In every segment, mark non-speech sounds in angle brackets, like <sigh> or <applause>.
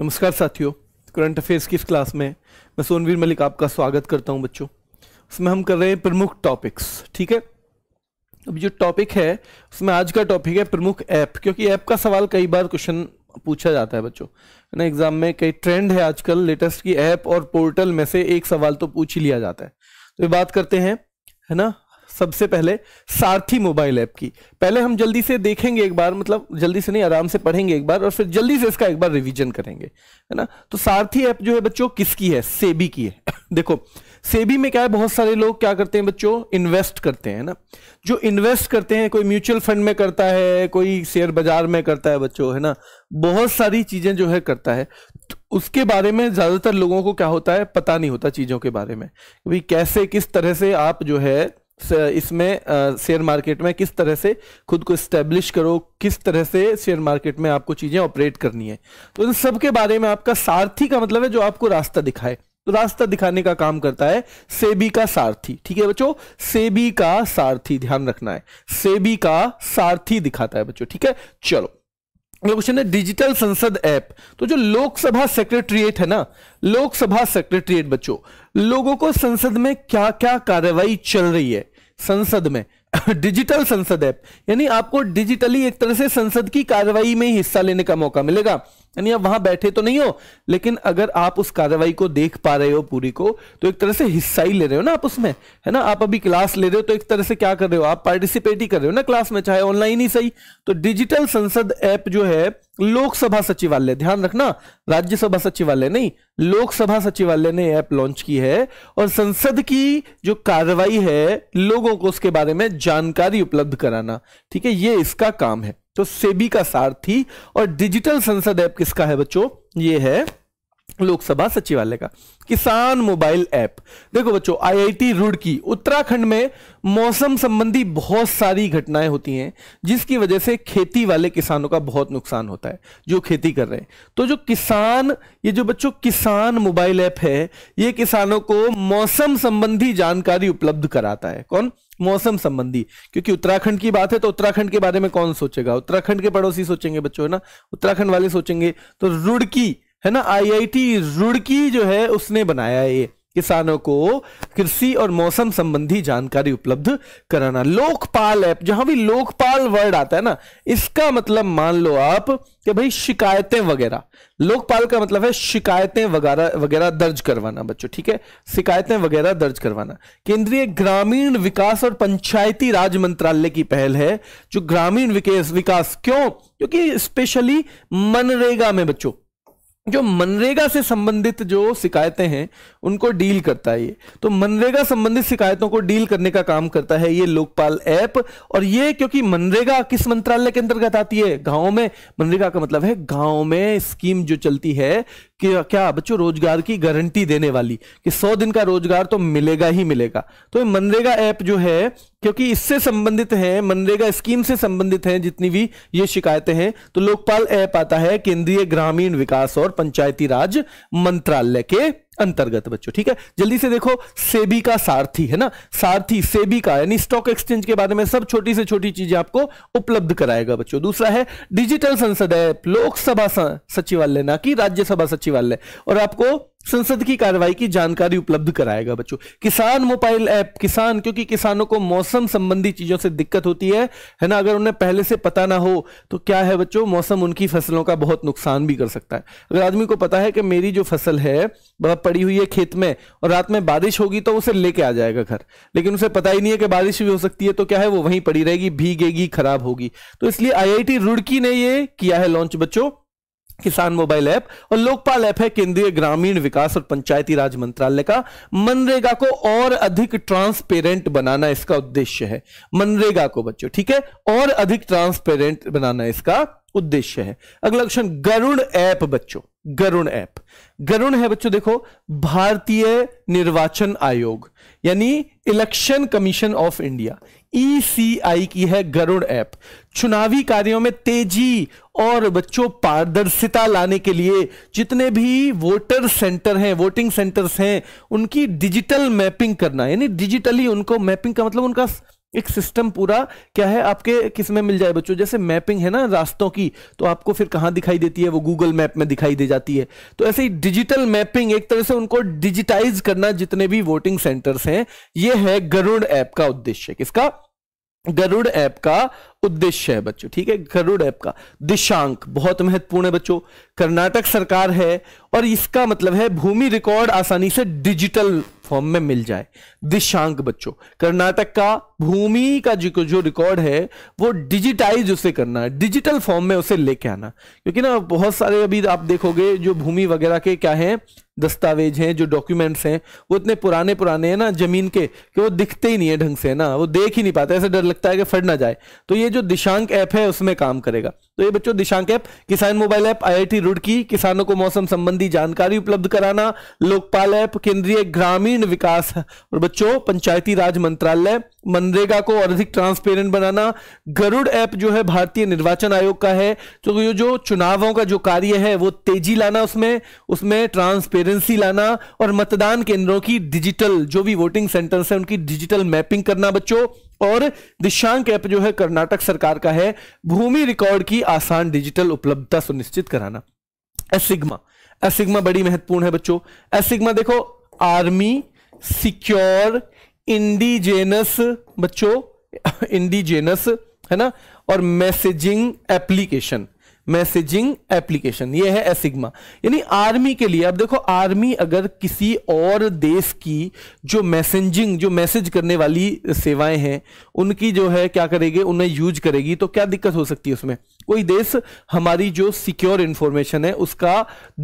नमस्कार साथियों current affairs की इस क्लास में मैं सोनवीर मलिक आपका स्वागत करता हूं बच्चों उसमें हम कर रहे हैं प्रमुख टॉपिक्स ठीक है अब जो टॉपिक है उसमें आज का टॉपिक है प्रमुख ऐप क्योंकि ऐप का सवाल कई बार क्वेश्चन पूछा जाता है बच्चों है ना एग्जाम में कई ट्रेंड है आजकल लेटेस्ट की ऐप और पोर्टल में से एक सवाल तो पूछ ही लिया जाता है तो ये बात करते हैं है ना सबसे पहले सारथी मोबाइल ऐप की पहले हम जल्दी से देखेंगे एक बार मतलब जल्दी से नहीं आराम से पढ़ेंगे एक बार और फिर जल्दी से इसका एक बार रिवीजन करेंगे है ना तो सारथी ऐप जो है बच्चों किसकी है सेबी की है <coughs> देखो सेबी में क्या है बहुत सारे लोग क्या करते हैं बच्चों इन्वेस्ट करते हैं ना जो इन्वेस्ट करते हैं कोई म्यूचुअल फंड में करता है कोई शेयर बाजार में करता है बच्चों है ना बहुत सारी चीजें जो है करता है तो उसके बारे में ज्यादातर लोगों को क्या होता है पता नहीं होता चीजों के बारे में भाई कैसे किस तरह से आप जो है इसमें शेयर मार्केट में किस तरह से खुद को स्टेब्लिश करो किस तरह से शेयर मार्केट में आपको चीज़ें ऑपरेट करनी है तो इन सब के बारे में आपका सारथी का मतलब है जो आपको रास्ता दिखाए तो रास्ता दिखाने का काम करता है सेबी का सारथी ठीक है बच्चों सेबी का सारथी ध्यान रखना है सेबी का सारथी दिखाता है बच्चों ठीक है चलो क्वेश्चन है डिजिटल संसद ऐप तो जो लोकसभा सेक्रेटरिएट है ना लोकसभा सेक्रेटरिएट बच्चों लोगों को संसद में क्या क्या कार्रवाई चल रही है संसद में डिजिटल <laughs> संसद ऐप यानी आपको डिजिटली एक तरह से संसद की कार्रवाई में हिस्सा लेने का मौका मिलेगा यानी आप वहां बैठे तो नहीं हो लेकिन अगर आप उस कार्रवाई को देख पा रहे हो पूरी को तो एक तरह से हिस्सा ही ले रहे हो ना आप उसमें है ना आप अभी क्लास ले रहे हो तो एक तरह से क्या कर रहे हो आप पार्टिसिपेट ही कर रहे हो ना क्लास में चाहे ऑनलाइन ही सही तो डिजिटल संसद ऐप जो है लोकसभा सचिवालय ध्यान रखना राज्यसभा सचिवालय नहीं लोकसभा सचिवालय ने ऐप लॉन्च की है और संसद की जो कार्रवाई है लोगों को उसके बारे में जानकारी उपलब्ध कराना ठीक है ये इसका काम है तो सेबी का सारथी और डिजिटल संसद ऐप किसका है बच्चों ये है लोकसभा सचिवालय का किसान मोबाइल ऐप देखो बच्चों आईआईटी रुड़की उत्तराखंड में मौसम संबंधी बहुत सारी घटनाएं होती हैं जिसकी वजह से खेती वाले किसानों का बहुत नुकसान होता है जो खेती कर रहे हैं तो जो किसान ये जो बच्चों किसान मोबाइल ऐप है ये किसानों को मौसम संबंधी जानकारी उपलब्ध कराता है कौन मौसम संबंधी क्योंकि उत्तराखंड की बात है तो उत्तराखंड के बारे में कौन सोचेगा उत्तराखंड के पड़ोसी सोचेंगे बच्चों है ना उत्तराखंड वाले सोचेंगे तो रुड़की है ना आईआईटी रुड़की जो है उसने बनाया ये किसानों को कृषि और मौसम संबंधी जानकारी उपलब्ध कराना लोकपाल ऐप जहां भी लोकपाल वर्ड आता है ना इसका मतलब मान लो आप कि भाई शिकायतें वगैरह लोकपाल का मतलब है शिकायतें वगैरह वगैरह दर्ज करवाना बच्चों ठीक है शिकायतें वगैरह दर्ज करवाना केंद्रीय ग्रामीण विकास और पंचायती राज मंत्रालय की पहल है जो ग्रामीण विकास विकास क्यों क्योंकि स्पेशली मनरेगा में बच्चों जो मनरेगा से संबंधित जो शिकायतें हैं उनको डील करता है ये तो मनरेगा संबंधित शिकायतों को डील करने का काम करता है ये लोकपाल ऐप और ये क्योंकि मनरेगा किस मंत्रालय के अंतर्गत आती है गांव में मनरेगा का मतलब है गांव में स्कीम जो चलती है कि क्या बच्चों रोजगार की गारंटी देने वाली कि सौ दिन का रोजगार तो मिलेगा ही मिलेगा तो मनरेगा ऐप जो है क्योंकि इससे संबंधित है मनरेगा स्कीम से संबंधित हैं जितनी भी ये शिकायतें हैं तो लोकपाल ऐप आता है केंद्रीय ग्रामीण विकास और पंचायती राज मंत्रालय के अंतर्गत बच्चों ठीक है जल्दी से देखो सेबी का सारथी है ना सारथी सेबी का यानी स्टॉक एक्सचेंज के बारे में सब छोटी से छोटी चीजें आपको उपलब्ध कराएगा बच्चों दूसरा है डिजिटल संसद ऐप लोकसभा सचिवालय ना कि राज्यसभा सचिवालय और आपको संसद की कार्रवाई की जानकारी उपलब्ध कराएगा बच्चों किसान मोबाइल ऐप किसान क्योंकि किसानों को मौसम संबंधी चीजों से दिक्कत होती है है ना अगर उन्हें पहले से पता ना हो तो क्या है बच्चों मौसम उनकी फसलों का बहुत नुकसान भी कर सकता है अगर आदमी को पता है कि मेरी जो फसल है वह पड़ी हुई है खेत में और रात में बारिश होगी तो उसे लेके आ जाएगा घर लेकिन उसे पता ही नहीं है कि बारिश भी हो सकती है तो क्या है वो वहीं पड़ी रहेगी भीगेगी खराब होगी तो इसलिए आई रुड़की ने ये किया है लॉन्च बच्चों किसान मोबाइल ऐप और लोकपाल ऐप है केंद्रीय ग्रामीण विकास और पंचायती राज मंत्रालय का मनरेगा को और अधिक ट्रांसपेरेंट बनाना इसका उद्देश्य है मनरेगा को बच्चों ठीक है और अधिक ट्रांसपेरेंट बनाना इसका उद्देश्य है अगला क्वेश्चन गरुण ऐप बच्चों गरुण ऐप गरुण है बच्चों देखो भारतीय निर्वाचन आयोग यानी election commission of India ECI e की है गरुड़ ऐप चुनावी कार्यों में तेजी और बच्चों पारदर्शिता लाने के लिए जितने भी वोटर सेंटर हैं वोटिंग सेंटर्स हैं उनकी डिजिटल मैपिंग करना यानी डिजिटली उनको मैपिंग का मतलब उनका एक सिस्टम पूरा क्या है आपके किस में मिल जाए बच्चों जैसे मैपिंग है ना रास्तों की तो आपको फिर कहां दिखाई देती है वो गूगल मैप में दिखाई दे जाती है तो ऐसे ही डिजिटल मैपिंग एक तरह से उनको डिजिटाइज करना जितने भी वोटिंग सेंटर्स हैं ये है गरुड़ ऐप का उद्देश्य किसका गरुड़ ऐप का उद्देश्य है बच्चों ठीक है गरुड़ ऐप का दिशांक बहुत महत्वपूर्ण है बच्चों कर्नाटक सरकार है और इसका मतलब है भूमि रिकॉर्ड आसानी से डिजिटल फॉर्म में मिल जाए दिशांक बच्चों कर्नाटक का भूमि का जो जो रिकॉर्ड है वो डिजिटाइज उसे करना है डिजिटल फॉर्म में उसे लेके आना क्योंकि ना बहुत सारे अभी आप देखोगे जो भूमि वगैरह के क्या है दस्तावेज हैं जो डॉक्यूमेंट्स हैं वो इतने पुराने पुराने हैं ना जमीन के कि वो दिखते ही नहीं है ढंग से ना वो देख ही नहीं पाते ऐसे डर लगता है कि फट ना जाए तो ये जो दिशांक ऐप है उसमें काम करेगा तो ये बच्चों Dishank app Kisan mobile app IIT Roorkee किसानों को मौसम संबंधी जानकारी उपलब्ध कराना लोकपाल ऐप केंद्रीय ग्रामीण विकास और बच्चों पंचायती राज मंत्रालय मनरेगा को और अधिक ट्रांसपेरेंट बनाना गरुड़ ऐप जो है भारतीय निर्वाचन आयोग का है तो ये जो चुनावों का जो कार्य है वो तेजी लाना उसमें उसमें ट्रांसपेरेंसी लाना और मतदान केंद्रों की डिजिटल जो भी वोटिंग सेंटर्स हैं उनकी डिजिटल मैपिंग करना बच्चों और दिशांक ऐप जो है कर्नाटक सरकार का है भूमि रिकॉर्ड की आसान डिजिटल उपलब्धता सुनिश्चित कराना एसिग्मा एसिग्मा बड़ी महत्वपूर्ण है बच्चों एसिग्मा देखो आर्मी सिक्योर इंडिजेनस बच्चों इंडिजेनस है ना और मैसेजिंग एप्लीकेशन मैसेजिंग एप्लीकेशन ये है एसिग्मा यानी आर्मी के लिए अब देखो आर्मी अगर किसी और देश की जो मैसेजिंग जो मैसेज करने वाली सेवाएं हैं उनकी जो है क्या करेगी उन्हें यूज करेगी तो क्या दिक्कत हो सकती है उसमें कोई देश हमारी जो सिक्योर इंफॉर्मेशन है उसका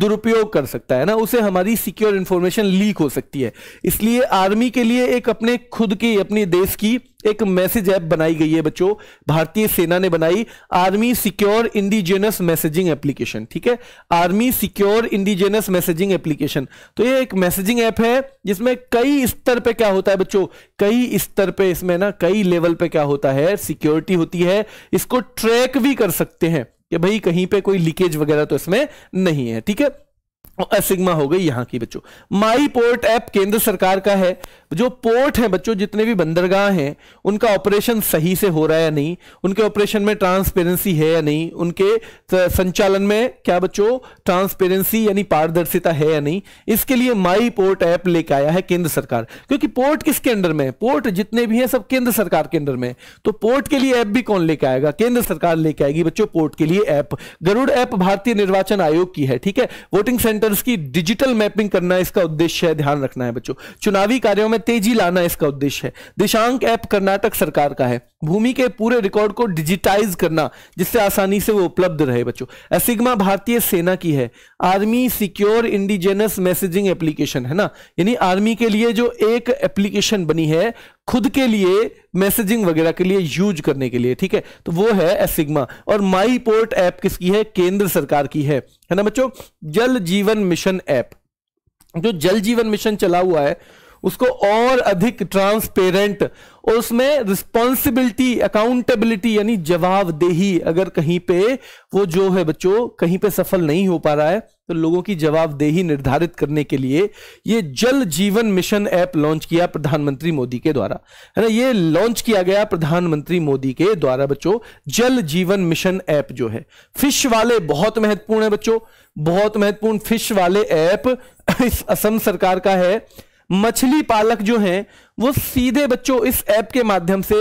दुरुपयोग कर सकता है ना उसे हमारी सिक्योर इंफॉर्मेशन लीक हो सकती है इसलिए आर्मी के लिए एक अपने खुद की अपने देश की एक मैसेज ऐप बनाई गई है बच्चों भारतीय सेना ने बनाई army secure indigenous messaging application ठीक है army secure indigenous messaging application तो ये एक मैसेजिंग ऐप है जिसमें कई स्तर पे क्या होता है बच्चों कई स्तर पे इसमें ना कई लेवल पे क्या होता है सिक्योरिटी होती है इसको ट्रैक भी कर सकते हैं कि भाई कहीं पर कोई लीकेज वगैरह तो इसमें नहीं है ठीक है सिग्मा हो गई यहां की बच्चों माई पोर्ट ऐप केंद्र सरकार का है जो पोर्ट है बच्चों जितने भी बंदरगाह हैं उनका ऑपरेशन सही से हो रहा है या नहीं उनके ऑपरेशन में ट्रांसपेरेंसी है या नहीं उनके संचालन में क्या बच्चों ट्रांसपेरेंसी यानी पारदर्शिता है या नहीं इसके लिए माई पोर्ट ऐप लेके आया है केंद्र सरकार क्योंकि पोर्ट किसके अंडर में पोर्ट जितने भी है सब केंद्र सरकार के अंडर में तो पोर्ट के लिए ऐप भी कौन लेके आएगा केंद्र सरकार लेके आएगी बच्चों पोर्ट के लिए ऐप गरुड़ ऐप भारतीय निर्वाचन आयोग की है ठीक है वोटिंग सेंटर सेंटर्स की डिजिटल मैपिंग करना इसका उद्देश्य है ध्यान रखना है बच्चों चुनावी कार्यों में तेजी लाना इसका उद्देश्य है दिशांक ऐप कर्नाटक सरकार का है भूमि के पूरे रिकॉर्ड को डिजिटाइज करना जिससे आसानी से वो उपलब्ध रहे बच्चों एसिग्मा भारतीय सेना की है army secure indigenous messaging application है ना यानी आर्मी के लिए जो एक एप्लीकेशन बनी है खुद के लिए मैसेजिंग वगैरह के लिए यूज करने के लिए ठीक है तो वो है एसिग्मा और माई पोर्ट ऐप किसकी है केंद्र सरकार की है है ना बच्चों जल जीवन मिशन ऐप जो जल जीवन मिशन चला हुआ है उसको और अधिक ट्रांसपेरेंट और उसमें रिस्पॉन्सिबिलिटी अकाउंटेबिलिटी यानी जवाबदेही अगर कहीं पे वो जो है बच्चों कहीं पे सफल नहीं हो पा रहा है तो लोगों की जवाबदेही निर्धारित करने के लिए ये जल जीवन मिशन ऐप लॉन्च किया प्रधानमंत्री मोदी के द्वारा है ना ये लॉन्च किया गया प्रधानमंत्री मोदी के द्वारा बच्चों जल जीवन मिशन ऐप जो है फिश वाले बहुत महत्वपूर्ण है बच्चों बहुत महत्वपूर्ण फिश वाले ऐप <laughs> इस असम सरकार का है मछली पालक जो हैं वो सीधे बच्चों इस ऐप के माध्यम से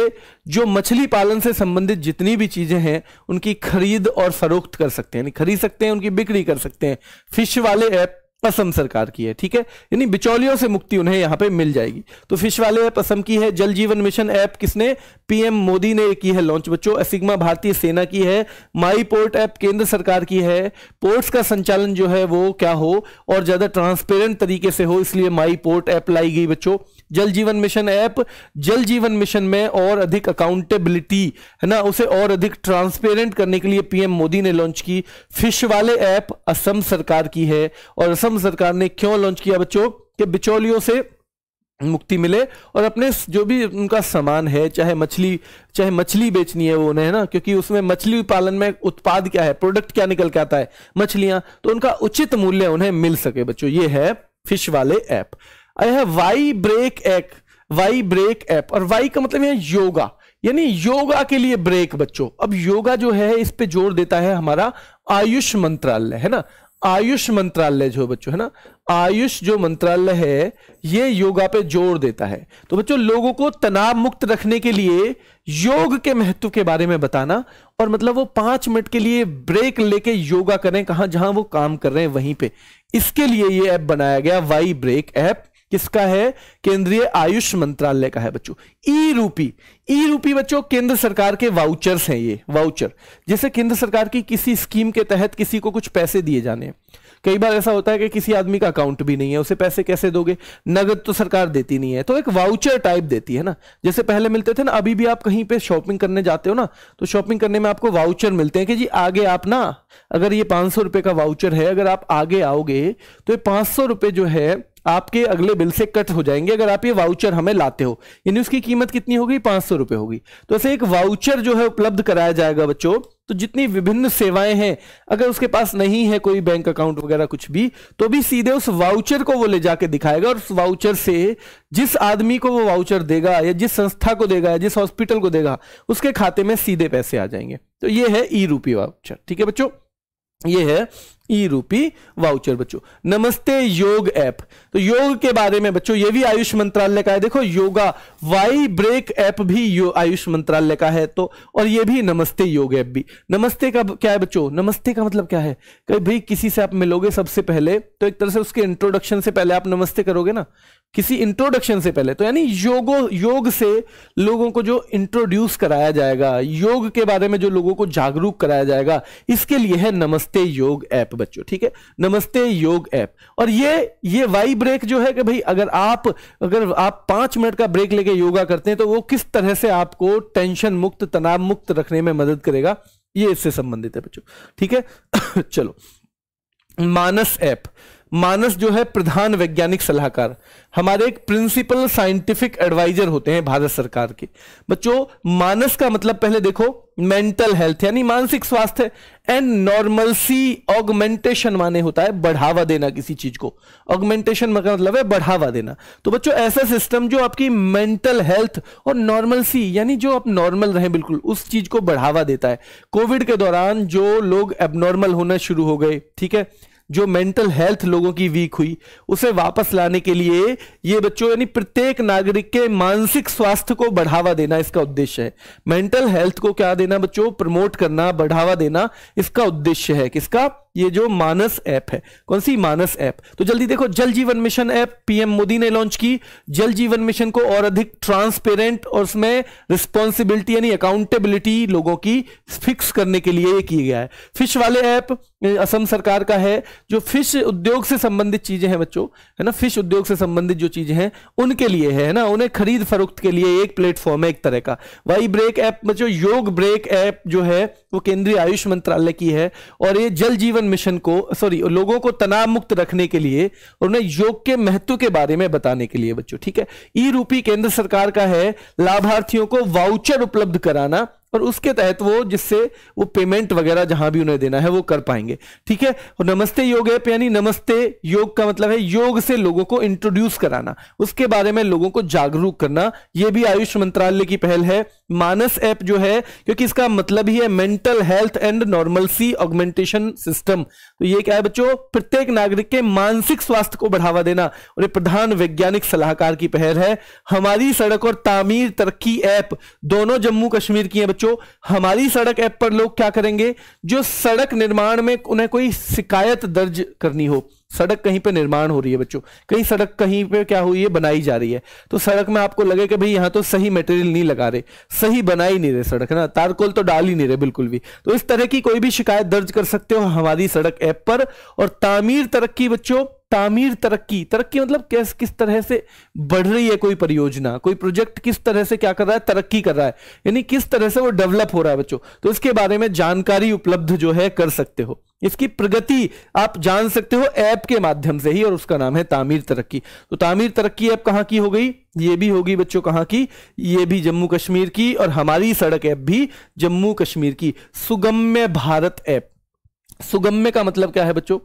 जो मछली पालन से संबंधित जितनी भी चीज़ें हैं उनकी खरीद और फरोख्त कर सकते हैं खरीद सकते हैं उनकी बिक्री कर सकते हैं फिश वाले ऐप पसम सरकार की है ठीक है यानी बिचौलियों से मुक्ति उन्हें यहां पे मिल जाएगी तो फिश वाले ऐप असम की है जल जीवन मिशन ऐप किसने पीएम मोदी ने की है लॉन्च बच्चों असिग्मा भारतीय सेना की है माई पोर्ट ऐप केंद्र सरकार की है पोर्ट्स का संचालन जो है वो क्या हो और ज्यादा ट्रांसपेरेंट तरीके से हो इसलिए माई पोर्ट ऐप लाई गई बच्चों जल जीवन मिशन ऐप जल जीवन मिशन में और अधिक अकाउंटेबिलिटी है ना उसे और अधिक ट्रांसपेरेंट करने के लिए पीएम मोदी ने लॉन्च की फिश वाले ऐप असम सरकार की है और असम असम सरकार ने क्यों लॉन्च किया बच्चों के बिचौलियों से मुक्ति मिले और अपने जो भी उनका सामान है चाहे मछली चाहे मछली बेचनी है वो उन्हें है ना क्योंकि उसमें मछली पालन में उत्पाद क्या है प्रोडक्ट क्या निकल के आता है मछलियां तो उनका उचित मूल्य उन्हें मिल सके बच्चों ये है फिश वाले ऐप यह वाई ब्रेक एक वाई ब्रेक ऐप और वाई का मतलब है योगा यानी योगा के लिए ब्रेक बच्चों अब योगा जो है इस पे जोर देता है हमारा आयुष मंत्रालय है ना आयुष मंत्रालय जो बच्चों है ना आयुष जो मंत्रालय है ये योगा पे जोर देता है तो बच्चों लोगों को तनाव मुक्त रखने के लिए योग के महत्व के बारे में बताना और मतलब वो पांच मिनट के लिए ब्रेक लेके योगा करें कहां जहां वो काम कर रहे हैं वहीं पे इसके लिए ये ऐप बनाया गया वाई ब्रेक ऐप किसका है केंद्रीय आयुष मंत्रालय का है बच्चों ई रूपी ई रूपी बच्चों केंद्र सरकार के वाउचर्स हैं ये वाउचर जैसे केंद्र सरकार की किसी स्कीम के तहत किसी को कुछ पैसे दिए जाने कई बार ऐसा होता है कि किसी आदमी का अकाउंट भी नहीं है उसे पैसे कैसे दोगे नगद तो सरकार देती नहीं है तो एक वाउचर टाइप देती है ना जैसे पहले मिलते थे ना अभी भी आप कहीं पे शॉपिंग करने जाते हो ना तो शॉपिंग करने में आपको वाउचर मिलते हैं कि जी आगे आप ना अगर ये पांच सौ रुपए का वाउचर है अगर आप आगे आओगे तो ये पांच सौ रुपए जो है आपके अगले बिल से कट हो जाएंगे अगर आप ये वाउचर हमें लाते हो यानी उसकी कीमत कितनी होगी पांच सौ रुपए होगी तो ऐसे एक वाउचर जो है उपलब्ध कराया जाएगा बच्चों तो जितनी विभिन्न सेवाएं हैं अगर उसके पास नहीं है कोई बैंक अकाउंट वगैरह कुछ भी तो भी सीधे उस वाउचर को वो ले जाके दिखाएगा और उस वाउचर से जिस आदमी को वो वाउचर देगा या जिस संस्था को देगा या जिस हॉस्पिटल को देगा उसके खाते में सीधे पैसे आ जाएंगे तो ये है ई रूपी वाउचर ठीक है बच्चों ये है ई रूपी वाउचर बच्चों नमस्ते योग ऐप तो योग के बारे में बच्चों ये भी आयुष मंत्रालय का है देखो योगा वाई ब्रेक ऐप भी आयुष मंत्रालय का है तो और ये भी नमस्ते योग ऐप भी नमस्ते का क्या है बच्चों नमस्ते का मतलब क्या है कि भाई किसी से आप मिलोगे सबसे पहले तो एक तरह से उसके इंट्रोडक्शन से पहले आप नमस्ते करोगे ना किसी इंट्रोडक्शन से पहले तो यानी योगो योग से लोगों को जो इंट्रोड्यूस कराया जाएगा योग के बारे में जो लोगों को जागरूक कराया जाएगा इसके लिए है नमस्ते योग ऐप बच्चों ठीक है नमस्ते योग ऐप और ये ये वाई ब्रेक जो है कि भाई अगर आप अगर आप पांच मिनट का ब्रेक लेके योगा करते हैं तो वो किस तरह से आपको टेंशन मुक्त तनाव मुक्त रखने में मदद करेगा ये इससे संबंधित है बच्चों ठीक है <coughs> चलो मानस ऐप मानस जो है प्रधान वैज्ञानिक सलाहकार हमारे एक प्रिंसिपल साइंटिफिक एडवाइजर होते हैं भारत सरकार के बच्चों मानस का मतलब पहले देखो मेंटल हेल्थ यानी मानसिक स्वास्थ्य एंड नॉर्मलसी ऑगमेंटेशन माने होता है बढ़ावा देना किसी चीज को ऑगमेंटेशन का मतलब है बढ़ावा देना तो बच्चों ऐसा सिस्टम जो आपकी मेंटल हेल्थ और नॉर्मलसी यानी जो आप नॉर्मल रहे बिल्कुल उस चीज को बढ़ावा देता है कोविड के दौरान जो लोग एबनॉर्मल होना शुरू हो गए ठीक है जो मेंटल हेल्थ लोगों की वीक हुई उसे वापस लाने के लिए ये बच्चों यानी प्रत्येक नागरिक के मानसिक स्वास्थ्य को बढ़ावा देना इसका उद्देश्य है मेंटल हेल्थ को क्या देना बच्चों प्रमोट करना बढ़ावा देना इसका उद्देश्य है किसका ये जो मानस ऐप है कौन सी मानस ऐप तो जल्दी देखो जल Jeevan mission app PM Modi ने लॉन्च की जल जीवन मिशन को और अधिक ट्रांसपेरेंट और उसमें रिस्पॉन्सिबिलिटी यानी अकाउंटेबिलिटी लोगों की फिक्स करने के लिए किया गया है फिश वाले ऐप असम सरकार का है जो फिश उद्योग से संबंधित चीजें हैं बच्चों है ना फिश उद्योग से संबंधित जो चीजें हैं उनके लिए है ना उन्हें खरीद फरोख्त के लिए एक प्लेटफॉर्म है एक तरह का वाई ब्रेक ऐप बच्चों योग ब्रेक ऐप जो है वो केंद्रीय आयुष मंत्रालय की है और ये जल जीवन जीवन मिशन को सॉरी लोगों को तनाव मुक्त रखने के लिए और उन्हें योग के महत्व के बारे में बताने के लिए बच्चों ठीक है ई रूपी केंद्र सरकार का है लाभार्थियों को वाउचर उपलब्ध कराना और उसके तहत वो जिससे वो पेमेंट वगैरह जहां भी उन्हें देना है वो कर पाएंगे ठीक है और नमस्ते योग ऐप यानी नमस्ते योग का मतलब है योग से लोगों को इंट्रोड्यूस कराना उसके बारे में लोगों को जागरूक करना यह भी आयुष मंत्रालय की पहल है मानस ऐप जो है क्योंकि इसका मतलब ही है mental health and normalcy augmentation system तो ये क्या है बच्चों प्रत्येक नागरिक के मानसिक स्वास्थ्य को बढ़ावा देना और ये प्रधान वैज्ञानिक सलाहकार की पहल है हमारी सड़क और तामीर तरक्की ऐप दोनों जम्मू कश्मीर की है बच्चों सोचो हमारी सड़क ऐप पर लोग क्या करेंगे जो सड़क निर्माण में उन्हें कोई शिकायत दर्ज करनी हो सड़क कहीं पे निर्माण हो रही है बच्चों कहीं सड़क कहीं पे क्या हुई है बनाई जा रही है तो सड़क में आपको लगे कि भाई यहां तो सही मटेरियल नहीं लगा रहे सही बना ही नहीं रहे सड़क है ना तारकोल तो डाल ही नहीं रहे बिल्कुल भी तो इस तरह की कोई भी शिकायत दर्ज कर सकते हो हमारी सड़क ऐप पर और तामीर तरक्की बच्चों तामीर तरक्की तरक्की मतलब किस किस तरह से बढ़ रही है कोई परियोजना कोई प्रोजेक्ट किस तरह से क्या कर रहा है तरक्की कर रहा है यानी किस तरह से वो डेवलप हो रहा है बच्चों तो इसके बारे में जानकारी उपलब्ध जो है कर सकते हो इसकी प्रगति आप जान सकते हो ऐप के माध्यम से ही और उसका नाम है तामीर तरक्की तो तामीर तरक्की ऐप कहां की हो गई ये भी होगी बच्चों कहां की ये भी जम्मू कश्मीर की और हमारी सड़क ऐप भी जम्मू कश्मीर की सुगम्य भारत ऐप सुगम्य का मतलब क्या है बच्चों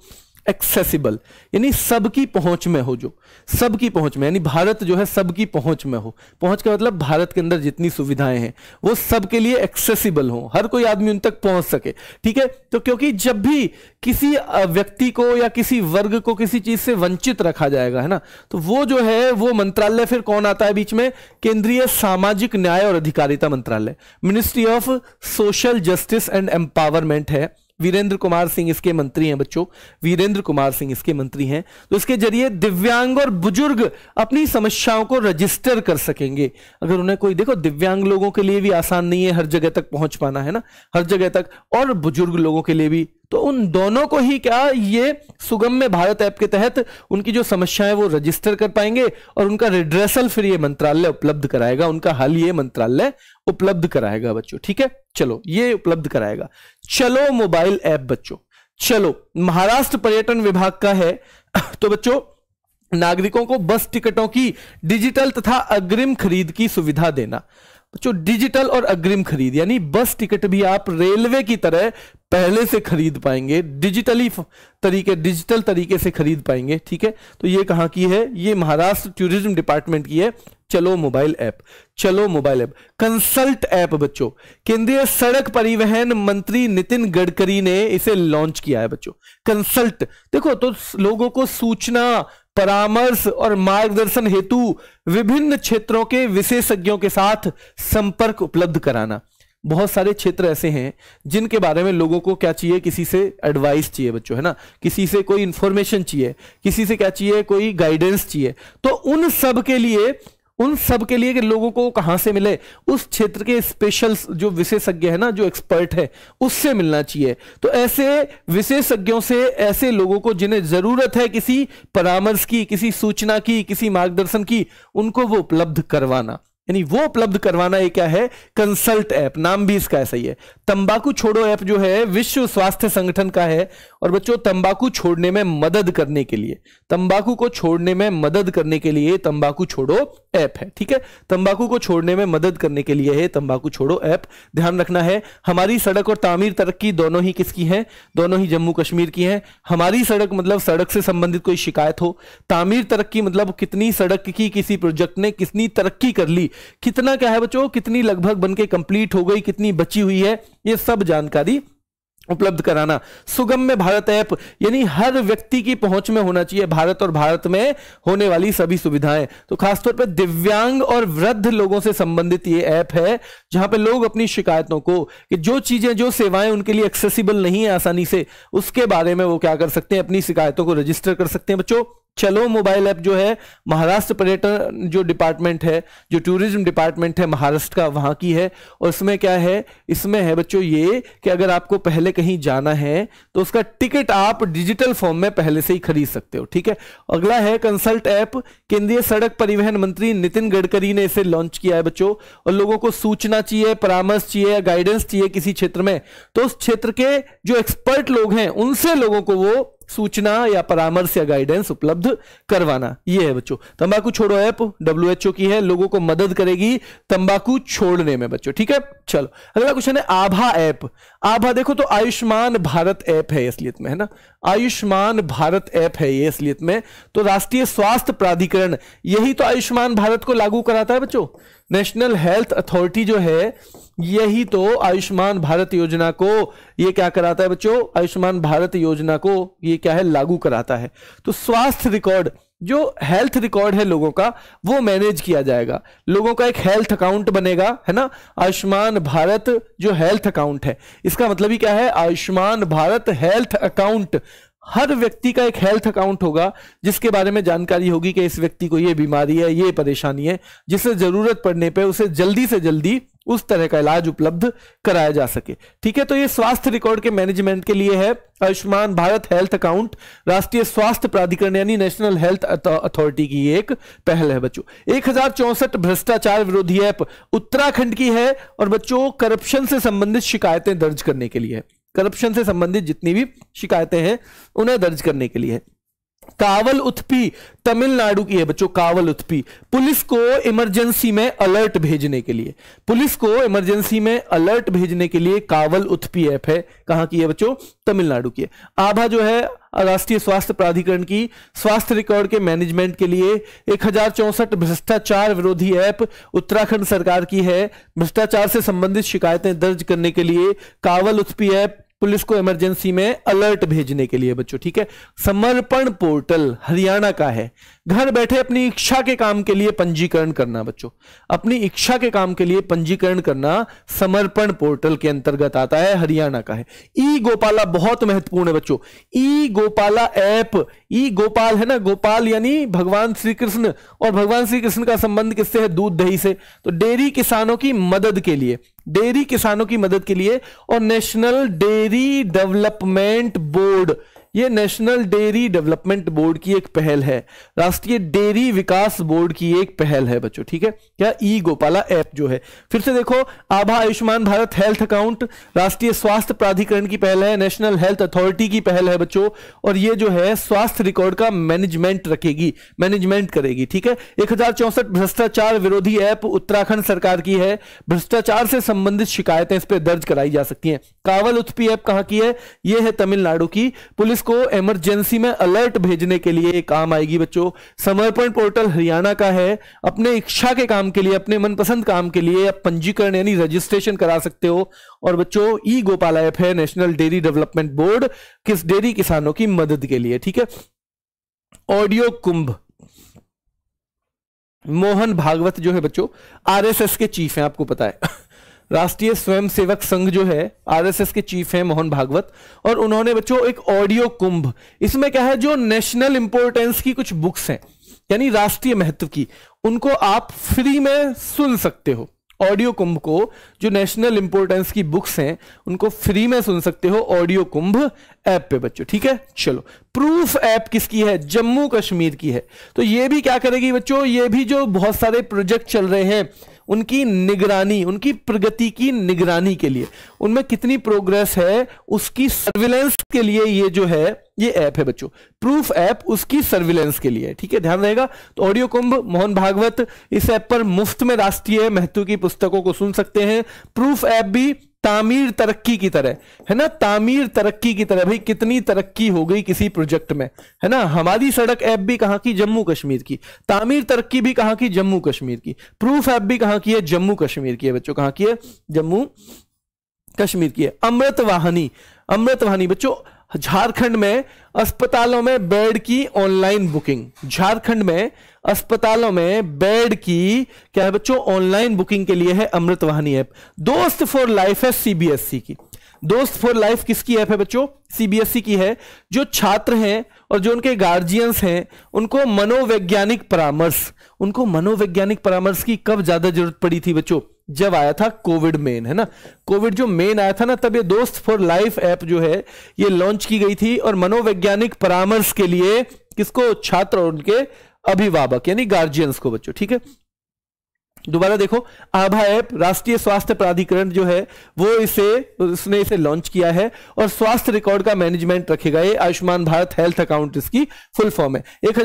एक्सेसिबल यानी सबकी पहुंच में हो जो सबकी पहुंच में यानी भारत जो है सबकी पहुंच में हो पहुंच का मतलब भारत के अंदर जितनी सुविधाएं हैं वो सबके लिए एक्सेसिबल हो हर कोई आदमी उन तक पहुंच सके ठीक है तो क्योंकि जब भी किसी व्यक्ति को या किसी वर्ग को किसी चीज से वंचित रखा जाएगा है ना तो वो जो है वो मंत्रालय फिर कौन आता है बीच में केंद्रीय सामाजिक न्याय और अधिकारिता मंत्रालय ministry of social justice and empowerment है वीरेंद्र कुमार सिंह इसके मंत्री हैं बच्चों वीरेंद्र कुमार सिंह इसके मंत्री हैं तो इसके जरिए दिव्यांग और बुजुर्ग अपनी समस्याओं को रजिस्टर कर सकेंगे अगर उन्हें कोई देखो दिव्यांग लोगों के लिए भी आसान नहीं है हर जगह तक पहुंच पाना है ना हर जगह तक और बुजुर्ग लोगों के लिए भी तो उन दोनों को ही क्या ये सुगम में भारत ऐप के तहत उनकी जो समस्या है वो रजिस्टर कर पाएंगे और उनका रिड्रेसल फिर ये मंत्रालय उपलब्ध कराएगा उनका हल ये मंत्रालय उपलब्ध कराएगा बच्चों ठीक है चलो ये उपलब्ध कराएगा चलो मोबाइल ऐप बच्चों चलो महाराष्ट्र पर्यटन विभाग का है <coughs> तो बच्चों नागरिकों को बस टिकटों की डिजिटल तथा अग्रिम खरीद की सुविधा देना जो डिजिटल और अग्रिम खरीद यानी बस टिकट भी आप रेलवे की तरह पहले से खरीद पाएंगे डिजिटली तरीके डिजिटल तरीके से खरीद पाएंगे ठीक है तो ये कहां की है ये महाराष्ट्र टूरिज्म डिपार्टमेंट की है Chalo mobile app Chalo mobile app consult app बच्चों केंद्रीय सड़क परिवहन मंत्री नितिन गडकरी ने इसे लॉन्च किया है बच्चों कंसल्ट देखो तो लोगों को सूचना परामर्श और मार्गदर्शन हेतु विभिन्न क्षेत्रों के विशेषज्ञों के साथ संपर्क उपलब्ध कराना बहुत सारे क्षेत्र ऐसे हैं जिनके बारे में लोगों को क्या चाहिए किसी से एडवाइस चाहिए बच्चों है ना किसी से कोई इंफॉर्मेशन चाहिए किसी से क्या चाहिए कोई गाइडेंस चाहिए तो उन सब के लिए उन सब के लिए कि लोगों को कहां से मिले उस क्षेत्र के स्पेशल जो विशेषज्ञ है ना जो एक्सपर्ट है उससे मिलना चाहिए तो ऐसे विशेषज्ञों से ऐसे लोगों को जिन्हें जरूरत है किसी परामर्श की किसी सूचना की किसी मार्गदर्शन की उनको वो उपलब्ध करवाना यानी वो उपलब्ध करवाना ये क्या है कंसल्ट ऐप नाम भी इसका ऐसा ही है तंबाकू छोड़ो ऐप जो है विश्व स्वास्थ्य संगठन का है और बच्चों तंबाकू छोड़ने में मदद करने के लिए तंबाकू को छोड़ने में मदद करने के लिए तंबाकू छोड़ो ऐप है ठीक है तंबाकू को छोड़ने में मदद करने के लिए है तंबाकू छोड़ो ऐप ध्यान रखना है हमारी सड़क और तामीर तरक्की दोनों ही किसकी है दोनों ही जम्मू कश्मीर की है हमारी सड़क मतलब सड़क से संबंधित कोई शिकायत हो तामीर तरक्की मतलब कितनी सड़क की किसी प्रोजेक्ट ने कितनी तरक्की कर ली कितना क्या है बच्चों कितनी लगभग बनके कंप्लीट हो गई कितनी बची हुई है ये सब जानकारी उपलब्ध कराना सुगम में भारत ऐप यानी हर व्यक्ति की पहुंच में होना चाहिए भारत और भारत में होने वाली सभी सुविधाएं तो खासतौर पर दिव्यांग और वृद्ध लोगों से संबंधित ये ऐप है जहां पे लोग अपनी शिकायतों को कि जो चीजें जो सेवाएं उनके लिए एक्सेसिबल नहीं है आसानी से उसके बारे में वो क्या कर सकते हैं अपनी शिकायतों को रजिस्टर कर सकते हैं बच्चों चलो मोबाइल ऐप जो है महाराष्ट्र पर्यटन जो डिपार्टमेंट है जो टूरिज्म डिपार्टमेंट है महाराष्ट्र का वहां की है और इसमें क्या है इसमें है बच्चों ये कि अगर आपको पहले कहीं जाना है तो उसका टिकट आप डिजिटल फॉर्म में पहले से ही खरीद सकते हो ठीक है अगला है कंसल्ट ऐप केंद्रीय सड़क परिवहन मंत्री नितिन गडकरी ने इसे लॉन्च किया है बच्चों और लोगों को सूचना चाहिए परामर्श चाहिए या गाइडेंस चाहिए किसी क्षेत्र में तो उस क्षेत्र के जो एक्सपर्ट लोग हैं उनसे लोगों को वो सूचना या परामर्श या गाइडेंस उपलब्ध करवाना ये है बच्चों तंबाकू छोड़ो ऐप डब्ल्यूएचओ की है लोगों को मदद करेगी तंबाकू छोड़ने में बच्चों ठीक है चलो अगला क्वेश्चन है आभा ऐप आभा देखो तो आयुष्मान भारत ऐप है असलियत में है ना आयुष्मान भारत ऐप है ये असलियत में तो राष्ट्रीय स्वास्थ्य प्राधिकरण यही तो आयुष्मान भारत को लागू कराता है बच्चों नेशनल हेल्थ अथॉरिटी जो है यही तो आयुष्मान भारत योजना को ये क्या कराता है बच्चों आयुष्मान भारत योजना को ये क्या है लागू कराता है तो स्वास्थ्य रिकॉर्ड जो हेल्थ रिकॉर्ड है लोगों का वो मैनेज किया जाएगा लोगों का एक हेल्थ अकाउंट बनेगा है ना आयुष्मान भारत जो हेल्थ अकाउंट है इसका मतलब ही क्या है आयुष्मान भारत हेल्थ अकाउंट हर व्यक्ति का एक हेल्थ अकाउंट होगा जिसके बारे में जानकारी होगी कि इस व्यक्ति को ये बीमारी है ये परेशानी है जिसे जरूरत पड़ने पे उसे जल्दी से जल्दी उस तरह का इलाज उपलब्ध कराया जा सके ठीक है तो ये स्वास्थ्य रिकॉर्ड के मैनेजमेंट के लिए है आयुष्मान भारत हेल्थ अकाउंट राष्ट्रीय स्वास्थ्य प्राधिकरण यानी नेशनल हेल्थ अथॉरिटी की एक पहल है बच्चों एक भ्रष्टाचार विरोधी ऐप उत्तराखंड की है और बच्चों करप्शन से संबंधित शिकायतें दर्ज करने के लिए है करप्शन से संबंधित जितनी भी शिकायतें हैं उन्हें दर्ज करने के लिए कावल उत्पी तमिलनाडु की है बच्चों कावल उत्पी पुलिस को इमरजेंसी में अलर्ट भेजने के लिए पुलिस को इमरजेंसी में अलर्ट भेजने के लिए कावल उत्पी ऐप है कहां की है बच्चों तमिलनाडु की है आभा जो है राष्ट्रीय स्वास्थ्य प्राधिकरण की स्वास्थ्य रिकॉर्ड के मैनेजमेंट के लिए एक भ्रष्टाचार विरोधी ऐप उत्तराखंड सरकार की है भ्रष्टाचार से संबंधित शिकायतें दर्ज करने के लिए कावल उत्पी ऐप पुलिस को इमरजेंसी में अलर्ट भेजने के लिए बच्चों ठीक है समर्पण पोर्टल हरियाणा का है घर बैठे अपनी इच्छा के काम के लिए पंजीकरण करना बच्चों अपनी इच्छा के काम के लिए पंजीकरण करना समर्पण पोर्टल के अंतर्गत आता है हरियाणा का है ई गोपाला बहुत महत्वपूर्ण है बच्चों ई गोपाला ऐप ई गोपाल है ना गोपाल यानी भगवान श्री कृष्ण और भगवान श्री कृष्ण का संबंध किससे है दूध दही से तो डेयरी किसानों की मदद के लिए डेयरी किसानों की मदद के लिए और नेशनल डेयरी डेवलपमेंट बोर्ड ये नेशनल डेयरी डेवलपमेंट बोर्ड की एक पहल है राष्ट्रीय डेयरी विकास बोर्ड की एक पहल है बच्चों ठीक है क्या ई गोपाला ऐप जो है फिर से देखो आभा आयुष्मान भारत हेल्थ अकाउंट राष्ट्रीय स्वास्थ्य प्राधिकरण की पहल है नेशनल हेल्थ अथॉरिटी की पहल है बच्चों और ये जो है स्वास्थ्य रिकॉर्ड का मैनेजमेंट रखेगी मैनेजमेंट करेगी ठीक है एक भ्रष्टाचार विरोधी ऐप उत्तराखंड सरकार की है भ्रष्टाचार से संबंधित शिकायतें इस पर दर्ज कराई जा सकती है कावल उत्पी ऐप कहां की है यह है तमिलनाडु की पुलिस गवर्नेंस को इमरजेंसी में अलर्ट भेजने के लिए काम आएगी बच्चों समर्पण पोर्टल हरियाणा का है अपने इच्छा के काम के लिए अपने मनपसंद काम के लिए आप पंजीकरण यानी रजिस्ट्रेशन करा सकते हो और बच्चों ई गोपाल ऐप है नेशनल डेयरी डेवलपमेंट बोर्ड किस डेयरी किसानों की मदद के लिए ठीक है ऑडियो कुंभ मोहन भागवत जो है बच्चों आरएसएस के चीफ हैं आपको पता है राष्ट्रीय स्वयंसेवक संघ जो है आरएसएस के चीफ हैं मोहन भागवत और उन्होंने बच्चों एक ऑडियो कुंभ इसमें क्या है जो नेशनल इंपोर्टेंस की कुछ बुक्स हैं यानी राष्ट्रीय महत्व की उनको आप फ्री में सुन सकते हो ऑडियो कुंभ को जो नेशनल इंपोर्टेंस की बुक्स हैं उनको फ्री में सुन सकते हो ऑडियो कुंभ ऐप पे बच्चों ठीक है चलो प्रूफ ऐप किसकी है जम्मू कश्मीर की है तो ये भी क्या करेगी बच्चों ये भी जो बहुत सारे प्रोजेक्ट चल रहे हैं उनकी निगरानी उनकी प्रगति की निगरानी के लिए उनमें कितनी प्रोग्रेस है उसकी सर्विलेंस के लिए ये जो है ये ऐप है बच्चों प्रूफ ऐप उसकी सर्विलेंस के लिए ठीक है ध्यान रहेगा तो ऑडियो कुंभ मोहन भागवत इस ऐप पर मुफ्त में राष्ट्रीय महत्व की पुस्तकों को सुन सकते हैं प्रूफ ऐप भी तामीर तरक्की की तरह है ना तामीर तरक्की की तरह भाई कितनी तरक्की हो गई किसी प्रोजेक्ट में है ना हमारी सड़क ऐप भी कहां की जम्मू कश्मीर की तामीर तरक्की भी कहां की जम्मू कश्मीर की प्रूफ ऐप भी कहां की है जम्मू कश्मीर की है बच्चों कहां की है जम्मू कश्मीर की है अमृत वाहनी अमृत वाहनी बच्चों झारखंड में अस्पतालों में बेड की ऑनलाइन बुकिंग झारखंड में अस्पतालों में बेड की क्या है बच्चों ऑनलाइन बुकिंग के लिए है Amrit Vahini app Dost for life है सीबीएसई e की दोस्त फॉर लाइफ किसकी ऐप है बच्चों सीबीएसई e की है जो छात्र हैं और जो उनके गार्जियंस हैं उनको मनोवैज्ञानिक परामर्श उनको मनोवैज्ञानिक परामर्श की कब ज्यादा जरूरत पड़ी थी बच्चों जब आया था कोविड मेन है ना कोविड जो मेन आया था ना तब ये दोस्त फॉर लाइफ ऐप जो है ये लॉन्च की गई थी और मनोवैज्ञानिक परामर्श के लिए किसको छात्र और उनके अभिभावक यानी गार्जियंस को बच्चों ठीक है दोबारा देखो आभा ऐप राष्ट्रीय स्वास्थ्य प्राधिकरण जो है वो इसे उसने इसे लॉन्च किया है और स्वास्थ्य रिकॉर्ड का मैनेजमेंट रखेगा ये आयुष्मान भारत हेल्थ अकाउंट इसकी फुल फॉर्म है एक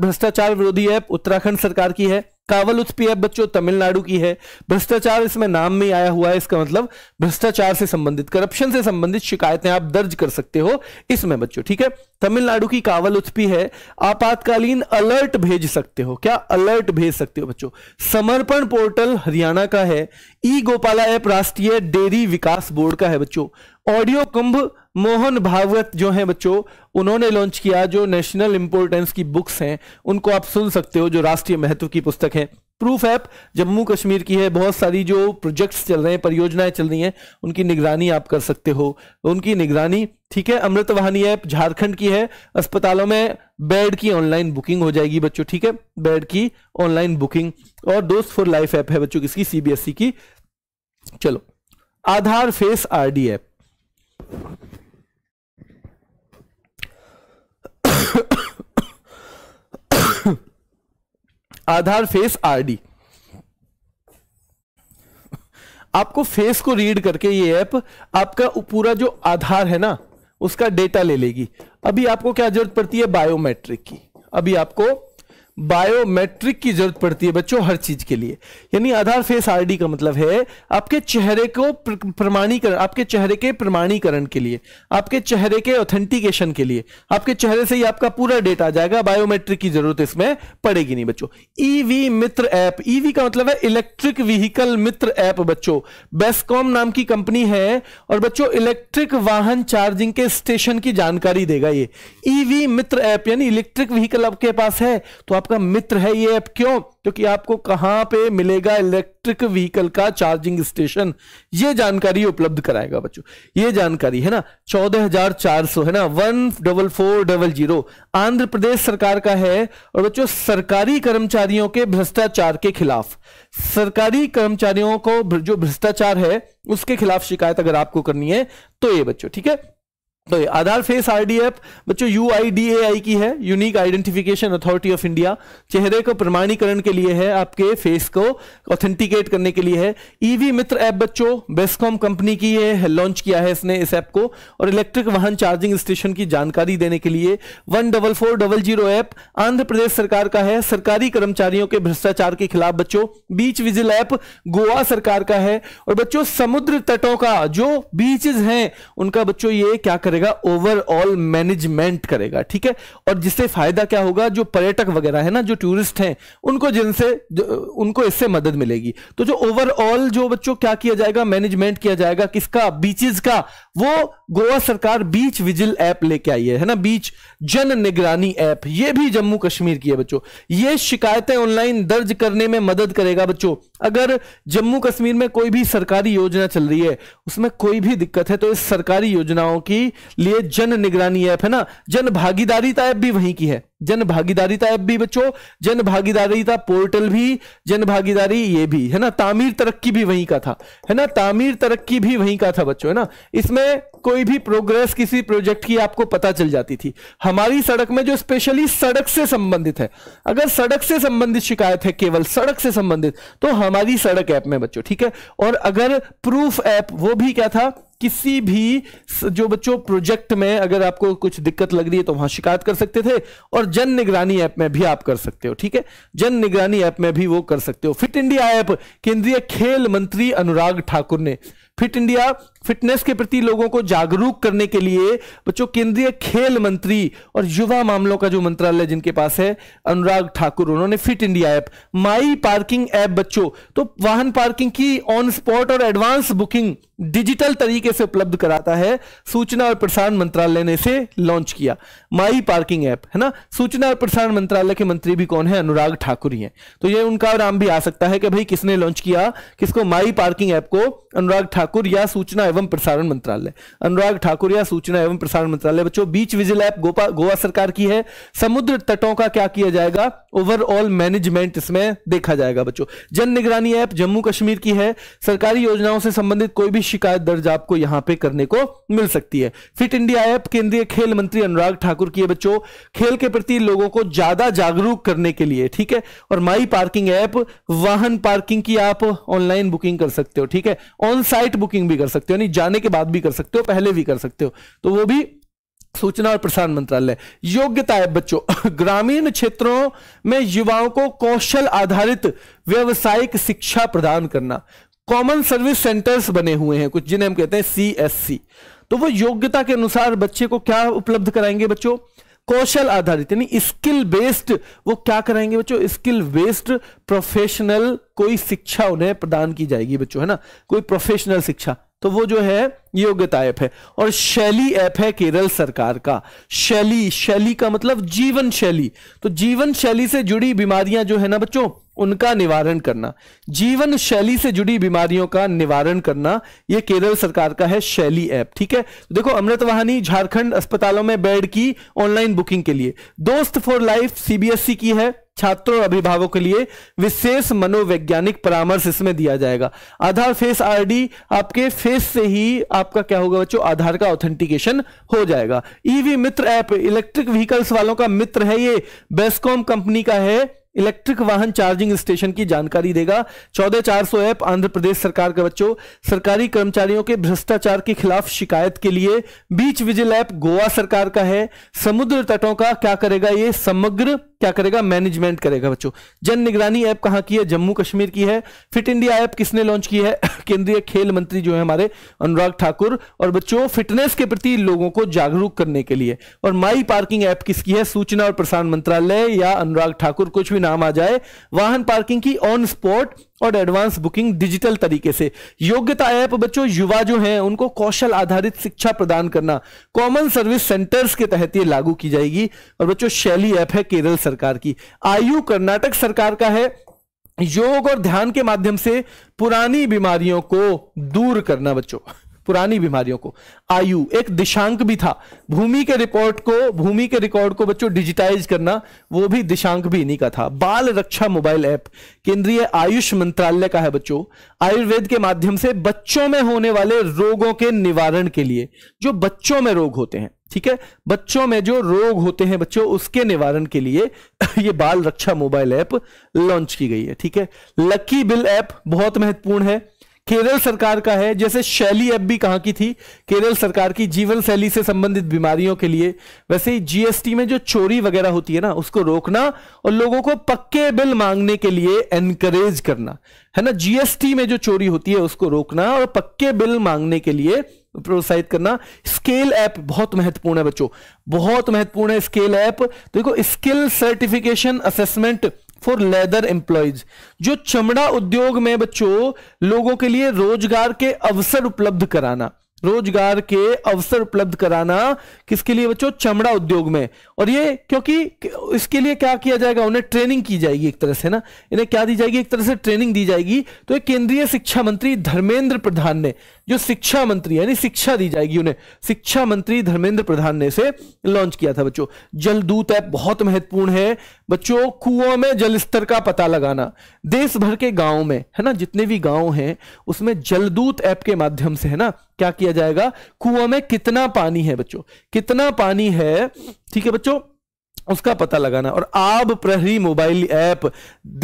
भ्रष्टाचार विरोधी ऐप उत्तराखंड सरकार की है कावल उत्पीएफ बच्चों तमिलनाडु की है भ्रष्टाचार इसमें नाम में आया हुआ है इसका मतलब भ्रष्टाचार से संबंधित करप्शन से संबंधित शिकायतें आप दर्ज कर सकते हो इसमें बच्चों ठीक है तमिलनाडु की कावल उत्पी है आपातकालीन अलर्ट भेज सकते हो क्या अलर्ट भेज सकते हो बच्चों समर्पण पोर्टल हरियाणा का है ई गोपाला ऐप राष्ट्रीय डेयरी विकास बोर्ड का है बच्चों ऑडियो कुंभ मोहन भागवत जो है बच्चों उन्होंने लॉन्च किया जो नेशनल इंपोर्टेंस की बुक्स हैं उनको आप सुन सकते हो जो राष्ट्रीय महत्व की पुस्तक है प्रूफ ऐप जम्मू कश्मीर की है बहुत सारी जो प्रोजेक्ट्स चल रहे हैं परियोजनाएं चल रही हैं उनकी निगरानी आप कर सकते हो उनकी निगरानी ठीक है अमृत वाहनी ऐप झारखंड की है अस्पतालों में बेड की ऑनलाइन बुकिंग हो जाएगी बच्चों ठीक है बेड की ऑनलाइन बुकिंग और दोस्त फॉर लाइफ ऐप है बच्चों किसकी सीबीएसई e की चलो Aadhaar face RD app Aadhaar face RD आपको फेस को रीड करके ये ऐप आपका पूरा जो आधार है ना उसका डेटा ले लेगी अभी आपको क्या जरूरत पड़ती है बायोमेट्रिक की अभी आपको बायोमेट्रिक की जरूरत पड़ती है बच्चों हर चीज के लिए यानी आधार फेस आईडी का मतलब है आपके चेहरे को प्रमाणीकरण आपके चेहरे के प्रमाणीकरण के लिए आपके चेहरे के ऑथेंटिकेशन के लिए आपके चेहरे से ही आपका पूरा डेटा आ जाएगा बायोमेट्रिक की जरूरत इसमें पड़ेगी नहीं बच्चों EV e Mitra app EV e का मतलब है इलेक्ट्रिक व्हीकल मित्र ऐप बच्चों बेस्कॉम नाम की कंपनी है और बच्चों इलेक्ट्रिक वाहन चार्जिंग के स्टेशन की जानकारी देगा ये ईवी e मित्र ऐप यानी इलेक्ट्रिक व्हीकल आपके पास है तो आपका आपका मित्र है ये ऐप क्यों क्योंकि आपको कहां पे मिलेगा इलेक्ट्रिक व्हीकल का चार्जिंग स्टेशन ये जानकारी उपलब्ध कराएगा बच्चों ये जानकारी है ना चौदह हजार चार सौ है ना one double four double zero Andhra Pradesh सरकार का है और बच्चों सरकारी कर्मचारियों के भ्रष्टाचार के खिलाफ सरकारी कर्मचारियों को जो भ्रष्टाचार है उसके खिलाफ शिकायत अगर आपको करनी है तो ये बच्चों ठीक है तो ये आधार फेस आरडीएफ बच्चों यू की है unique identification authority of India चेहरे को प्रमाणीकरण के लिए है आपके फेस को ऑथेंटिकेट करने के लिए है ईवी e मित्र ऐप बच्चों बेस्कॉम कंपनी की है लॉन्च किया है इसने इस ऐप को और इलेक्ट्रिक वाहन चार्जिंग स्टेशन की जानकारी देने के लिए one double four double zero app Andhra Pradesh सरकार का है सरकारी कर्मचारियों के भ्रष्टाचार के खिलाफ बच्चों बीच विजिल ऐप गोवा सरकार का है और बच्चों समुद्र तटों का जो बीचेस हैं उनका बच्चों ये क्या कर करेगा ओवरऑल मैनेजमेंट करेगा ठीक है और जिससे फायदा क्या होगा जो पर्यटक वगैरह है ना जो टूरिस्ट हैं उनको जिनसे उनको इससे मदद मिलेगी तो जो ओवरऑल जो बच्चों क्या किया जाएगा मैनेजमेंट किया जाएगा किसका बीचेस का वो गोवा सरकार बीच विजिल ऐप लेके आई है है ना बीच जन निगरानी ऐप ये भी जम्मू कश्मीर की है बच्चों ये शिकायतें ऑनलाइन दर्ज करने में मदद करेगा बच्चों अगर जम्मू कश्मीर में कोई भी सरकारी योजना चल रही है उसमें कोई भी दिक्कत है तो इस सरकारी योजनाओं की लिए जन निगरानी ऐप है ना जन भागीदारीता ऐप भी वहीं की है जन भागीदारीता ऐप भी बच्चों जन भागीदारीता पोर्टल भी जन भागीदारी ये भी है ना तामीर तरक्की भी वहीं का था है ना तामीर तरक्की भी वहीं का था बच्चों है ना इसमें में कोई भी प्रोग्रेस किसी प्रोजेक्ट की आपको पता चल जाती थी हमारी सड़क में जो स्पेशली सड़क से संबंधित है अगर सड़क से संबंधित शिकायत है केवल सड़क से संबंधित तो हमारी सड़क ऐप में बच्चों ठीक है और अगर प्रूफ ऐप वो भी क्या था किसी भी जो बच्चों प्रोजेक्ट में अगर आपको कुछ दिक्कत लग रही है तो वहां शिकायत कर सकते थे और जन निगरानी ऐप में भी आप कर सकते हो ठीक है जन निगरानी ऐप में भी वो कर सकते हो फिट इंडिया ऐप केंद्रीय खेल मंत्री अनुराग ठाकुर ने फिट इंडिया फिटनेस के प्रति लोगों को जागरूक करने के लिए बच्चों केंद्रीय खेल मंत्री और युवा मामलों का जो मंत्रालय जिनके पास है अनुराग ठाकुर उन्होंने fit India app my parking app बच्चों तो वाहन पार्किंग की ऑन स्पॉट और एडवांस बुकिंग डिजिटल तरीके से उपलब्ध कराता है सूचना और प्रसारण मंत्रालय ने इसे लॉन्च किया माई पार्किंग ऐप है ना सूचना और प्रसारण मंत्रालय के मंत्री भी कौन है अनुराग ठाकुर ही है तो ये उनका नाम भी आ सकता है कि भाई किसने लॉन्च किया किसको माई पार्किंग ऐप को अनुराग ठाकुर या सूचना एवं प्रसारण मंत्रालय अनुराग ठाकुरिया सूचना एवं प्रसारण मंत्रालय बच्चों बीच विजिल ऐप गोपा गोवा सरकार की है समुद्र तटों का क्या किया जाएगा ओवरऑल मैनेजमेंट इसमें देखा जाएगा बच्चों जन निगरानी ऐप जम्मू कश्मीर की है सरकारी योजनाओं से संबंधित कोई भी शिकायत दर्ज आपको यहां पर करने को मिल सकती है फिट इंडिया ऐप केंद्रीय खेल मंत्री अनुराग ठाकुर की है बच्चों खेल के प्रति लोगों को ज्यादा जागरूक करने के लिए ठीक है और माई पार्किंग ऐप वाहन पार्किंग की आप ऑनलाइन बुकिंग कर सकते हो ठीक है ऑन साइट बुकिंग भी कर सकते हो यानी जाने के बाद भी कर सकते हो पहले भी कर सकते हो तो वो भी सूचना और प्रसारण मंत्रालय योग्यता है बच्चों <laughs> ग्रामीण क्षेत्रों में युवाओं को कौशल आधारित व्यवसायिक शिक्षा प्रदान करना कॉमन सर्विस सेंटर्स बने हुए हैं कुछ जिन्हें हम कहते हैं सीएससी तो वो योग्यता के अनुसार बच्चे को क्या उपलब्ध कराएंगे बच्चों कौशल आधारित यानी स्किल बेस्ड वो क्या कराएंगे बच्चों स्किल बेस्ड प्रोफेशनल कोई शिक्षा उन्हें प्रदान की जाएगी बच्चों है ना कोई प्रोफेशनल शिक्षा तो वो जो है योग्यता ऐप है और शैली ऐप है केरल सरकार का शैली शैली का मतलब जीवन शैली तो जीवन शैली से जुड़ी बीमारियां जो है ना बच्चों उनका निवारण करना जीवन शैली से जुड़ी बीमारियों का निवारण करना यह केरल सरकार का है शैली ऐप ठीक है देखो अमृत वाहनी झारखंड अस्पतालों में बेड की ऑनलाइन बुकिंग के लिए दोस्त फॉर लाइफ सीबीएसई की है छात्रों और अभिभावकों के लिए विशेष मनोवैज्ञानिक परामर्श इसमें दिया जाएगा आधार फेस आईडी आपके फेस से ही आपका क्या होगा बच्चों आधार का ऑथेंटिकेशन हो जाएगा EV Mitra app electric vehicles वालों का मित्र है ये बेस्कॉम कंपनी का है इलेक्ट्रिक वाहन चार्जिंग स्टेशन की जानकारी देगा चौदह चार सौ ऐप आंध्र प्रदेश सरकार के बच्चों सरकारी कर्मचारियों के भ्रष्टाचार के खिलाफ शिकायत के लिए बीच विजिल ऐप गोवा सरकार का है समुद्र तटों का क्या करेगा ये समग्र क्या करेगा मैनेजमेंट करेगा बच्चों जन निगरानी ऐप कहाँ की है जम्मू कश्मीर की है फिट इंडिया ऐप किसने लॉन्च की है <laughs> केंद्रीय खेल मंत्री जो है हमारे अनुराग ठाकुर और बच्चों फिटनेस के प्रति लोगों को जागरूक करने के लिए और माई पार्किंग ऐप किसकी है सूचना और प्रसारण मंत्रालय या अनुराग ठाकुर कुछ भी नाम आ जाए वाहन पार्किंग की ऑन स्पॉट और एडवांस बुकिंग डिजिटल तरीके से योग्यता ऐप बच्चों युवा जो हैं उनको कौशल आधारित शिक्षा प्रदान करना कॉमन सर्विस सेंटर्स के तहत ये लागू की जाएगी और बच्चों शैली ऐप है केरल सरकार की आयु कर्नाटक सरकार का है योग और ध्यान के माध्यम से पुरानी बीमारियों को दूर करना बच्चों पुरानी बीमारियों को आयु एक दिशांक भी था भूमि के रिकॉर्ड को भूमि के रिकॉर्ड को बच्चों डिजिटाइज करना वो भी दिशांक भी इन्हीं का था बाल रक्षा मोबाइल ऐप केंद्रीय आयुष मंत्रालय का है बच्चों आयुर्वेद के माध्यम से बच्चों में होने वाले रोगों के निवारण के लिए जो बच्चों में रोग होते हैं ठीक है बच्चों में जो रोग होते हैं बच्चों उसके निवारण के लिए <laughs> ये बाल रक्षा मोबाइल ऐप लॉन्च की गई है ठीक है लकी बिल ऐप बहुत महत्वपूर्ण है केरल सरकार का है जैसे शैली ऐप भी कहां की थी केरल सरकार की जीवन शैली से संबंधित बीमारियों के लिए वैसे ही जीएसटी में जो चोरी वगैरह होती है ना उसको रोकना और लोगों को पक्के बिल मांगने के लिए एनकरेज करना है ना जीएसटी में जो चोरी होती है उसको रोकना और पक्के बिल मांगने के लिए प्रोत्साहित करना स्केल ऐप बहुत महत्वपूर्ण है बच्चों बहुत महत्वपूर्ण है स्केल ऐप देखो skill certification assessment for leather employees जो चमड़ा उद्योग में बच्चों लोगों के लिए रोजगार के अवसर उपलब्ध कराना रोजगार के अवसर उपलब्ध कराना किसके लिए बच्चों चमड़ा उद्योग में और ये क्योंकि इसके लिए क्या किया जाएगा उन्हें ट्रेनिंग की जाएगी एक तरह से ना इन्हें क्या दी जाएगी एक तरह से ट्रेनिंग दी जाएगी तो केंद्रीय शिक्षा मंत्री धर्मेंद्र प्रधान ने जो शिक्षा मंत्री यानी शिक्षा दी जाएगी उन्हें शिक्षा मंत्री धर्मेंद्र प्रधान ने इसे लॉन्च किया था बच्चों जलदूत ऐप बहुत महत्वपूर्ण है बच्चों कुओं में जल स्तर का पता लगाना देश भर के गांव में है ना जितने भी गांव हैं उसमें जलदूत ऐप के माध्यम से है ना क्या किया जाएगा कुओं में कितना पानी है बच्चों कितना पानी है ठीक है बच्चों उसका पता लगाना और Aab Prahari mobile app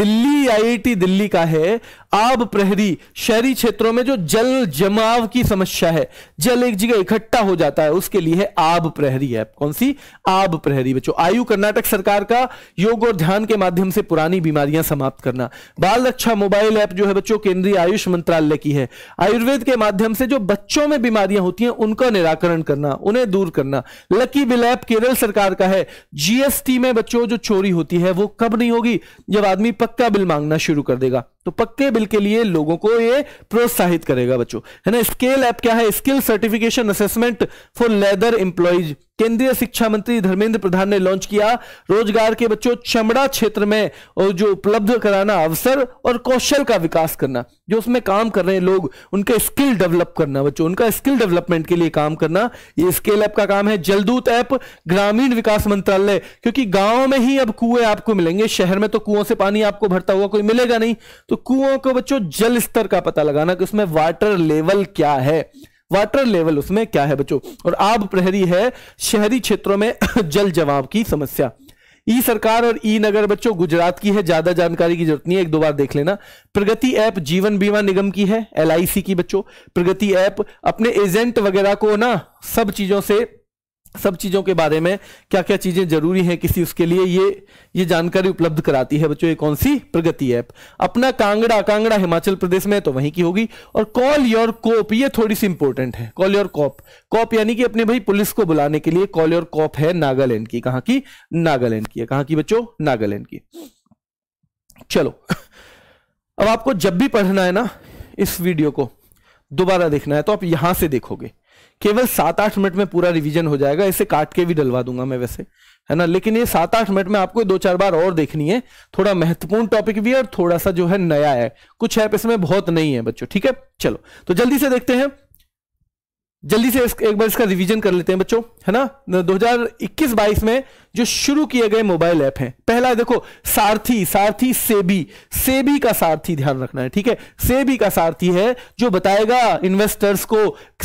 Delhi IIT Delhi का है आब प्रहरी शहरी क्षेत्रों में जो जल जमाव की समस्या है जल एक जगह इकट्ठा हो जाता है उसके लिए है आब प्रहरी ऐप कौन सी आब प्रहरी बच्चों आयु कर्नाटक सरकार का योग और ध्यान के माध्यम से पुरानी बीमारियां समाप्त करना बाल रक्षा मोबाइल ऐप जो है बच्चों केंद्रीय आयुष मंत्रालय की है आयुर्वेद के माध्यम से जो बच्चों में बीमारियां होती हैं उनका निराकरण करना उन्हें दूर करना लकी बिल ऐप केरल सरकार का है जीएसटी में बच्चों जो चोरी होती है वो कब नहीं होगी जब आदमी पक्का बिल मांगना शुरू कर देगा तो पक्के बिल के लिए लोगों को ये प्रोत्साहित करेगा बच्चों है ना स्केल ऐप क्या है skill certification assessment for leather employees केंद्रीय शिक्षा मंत्री धर्मेंद्र प्रधान ने लॉन्च किया रोजगार के बच्चों चमड़ा क्षेत्र में और जो उपलब्ध कराना अवसर और कौशल का विकास करना जो उसमें काम कर रहे हैं लोग उनके स्किल डेवलप करना बच्चों उनका स्किल डेवलपमेंट के लिए काम करना ये स्किल ऐप का काम है जलदूत ऐप ग्रामीण विकास मंत्रालय क्योंकि गांव में ही अब कुएं आपको मिलेंगे शहर में तो कुओं से पानी आपको भरता हुआ कोई मिलेगा नहीं तो कुओं को बच्चों जल स्तर का पता लगाना कि उसमें वाटर लेवल क्या है वाटर लेवल उसमें क्या है बच्चों और आब प्रहरी है शहरी क्षेत्रों में <coughs> जल जमाव की समस्या ई सरकार और ई नगर बच्चों गुजरात की है ज्यादा जानकारी की जरूरत नहीं है एक दो बार देख लेना प्रगति ऐप जीवन बीमा निगम की है एल की बच्चों प्रगति ऐप अपने एजेंट वगैरह को ना सब चीजों से सब चीज़ों के बारे में क्या क्या चीज़ें जरूरी हैं किसी उसके लिए ये ये जानकारी उपलब्ध कराती है बच्चों ये कौन सी प्रगति ऐप अपना कांगड़ा कांगड़ा हिमाचल प्रदेश में तो वहीं की होगी और कॉल योर कॉप ये थोड़ी सी इंपॉर्टेंट है कॉल योर कॉप कॉप यानी कि अपने भाई पुलिस को बुलाने के लिए कॉल योर कॉप है नागालैंड की कहां की नागालैंड की है कहां की बच्चों नागालैंड की चलो अब आपको जब भी पढ़ना है ना इस वीडियो को दोबारा देखना है तो आप यहां से देखोगे केवल सात आठ मिनट में पूरा रिवीजन हो जाएगा इसे काट के भी डलवा दूंगा मैं वैसे है ना लेकिन ये सात आठ मिनट में आपको दो चार बार और देखनी है थोड़ा महत्वपूर्ण टॉपिक भी है और थोड़ा सा जो है नया है कुछ ऐप इसमें बहुत नहीं है बच्चों ठीक है चलो तो जल्दी से देखते हैं जल्दी से एक बार इसका रिवीजन कर लेते हैं बच्चों है ना 2021-22 में जो शुरू किए गए मोबाइल ऐप हैं पहला देखो सारथी सारथी सेबी सेबी का सारथी ध्यान रखना है ठीक है सेबी का सारथी है जो बताएगा इन्वेस्टर्स को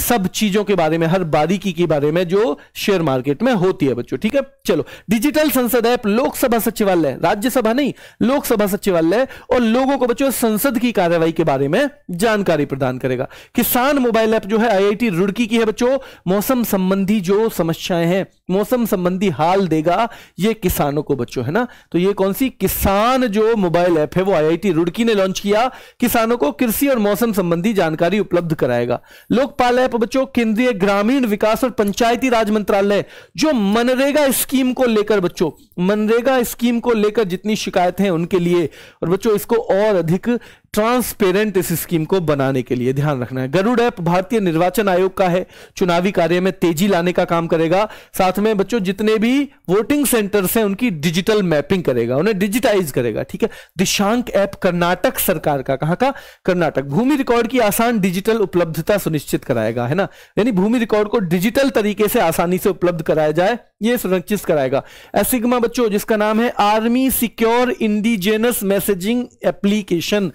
सब चीजों के बारे में हर बारीकी के बारे में जो शेयर मार्केट में होती है बच्चों ठीक है चलो डिजिटल संसद ऐप लोकसभा सचिवालय राज्यसभा नहीं लोकसभा सचिवालय और लोगों को बच्चों संसद की कार्यवाही के बारे में जानकारी प्रदान करेगा किसान मोबाइल ऐप जो है आई रुड़की की है बच्चों मौसम संबंधी जो समस्या समस्याएं हैं मौसम संबंधी हाल देगा ये किसानों को बच्चों है ना तो ये कौन सी किसान जो मोबाइल ऐप है वो आईआईटी रुड़की ने लॉन्च किया किसानों को कृषि और मौसम संबंधी जानकारी उपलब्ध कराएगा लोकपाल ऐप बच्चों केंद्रीय ग्रामीण विकास और पंचायती राज मंत्रालय जो मनरेगा स्कीम को लेकर बच्चों मनरेगा स्कीम को लेकर जितनी शिकायतें हैं उनके लिए और बच्चों इसको और अधिक ट्रांसपेरेंट इस स्कीम को बनाने के लिए ध्यान रखना है गरुड़ ऐप भारतीय निर्वाचन आयोग का है चुनावी कार्य में तेजी लाने का काम करेगा साथ समय बच्चों जितने भी वोटिंग सेंटर्स हैं उनकी डिजिटल मैपिंग करेगा उन्हें डिजिटाइज करेगा ठीक है दिशांक ऐप कर्नाटक सरकार का कहाँ का कर्नाटक भूमि रिकॉर्ड की आसान डिजिटल उपलब्धता सुनिश्चित कराएगा है ना यानी भूमि रिकॉर्ड को डिजिटल तरीके से आसानी से उपलब्ध कराया जाए ये सुनिश्चित कराएगा एसिग्मा बच्चों जिसका नाम है army secure indigenous messaging application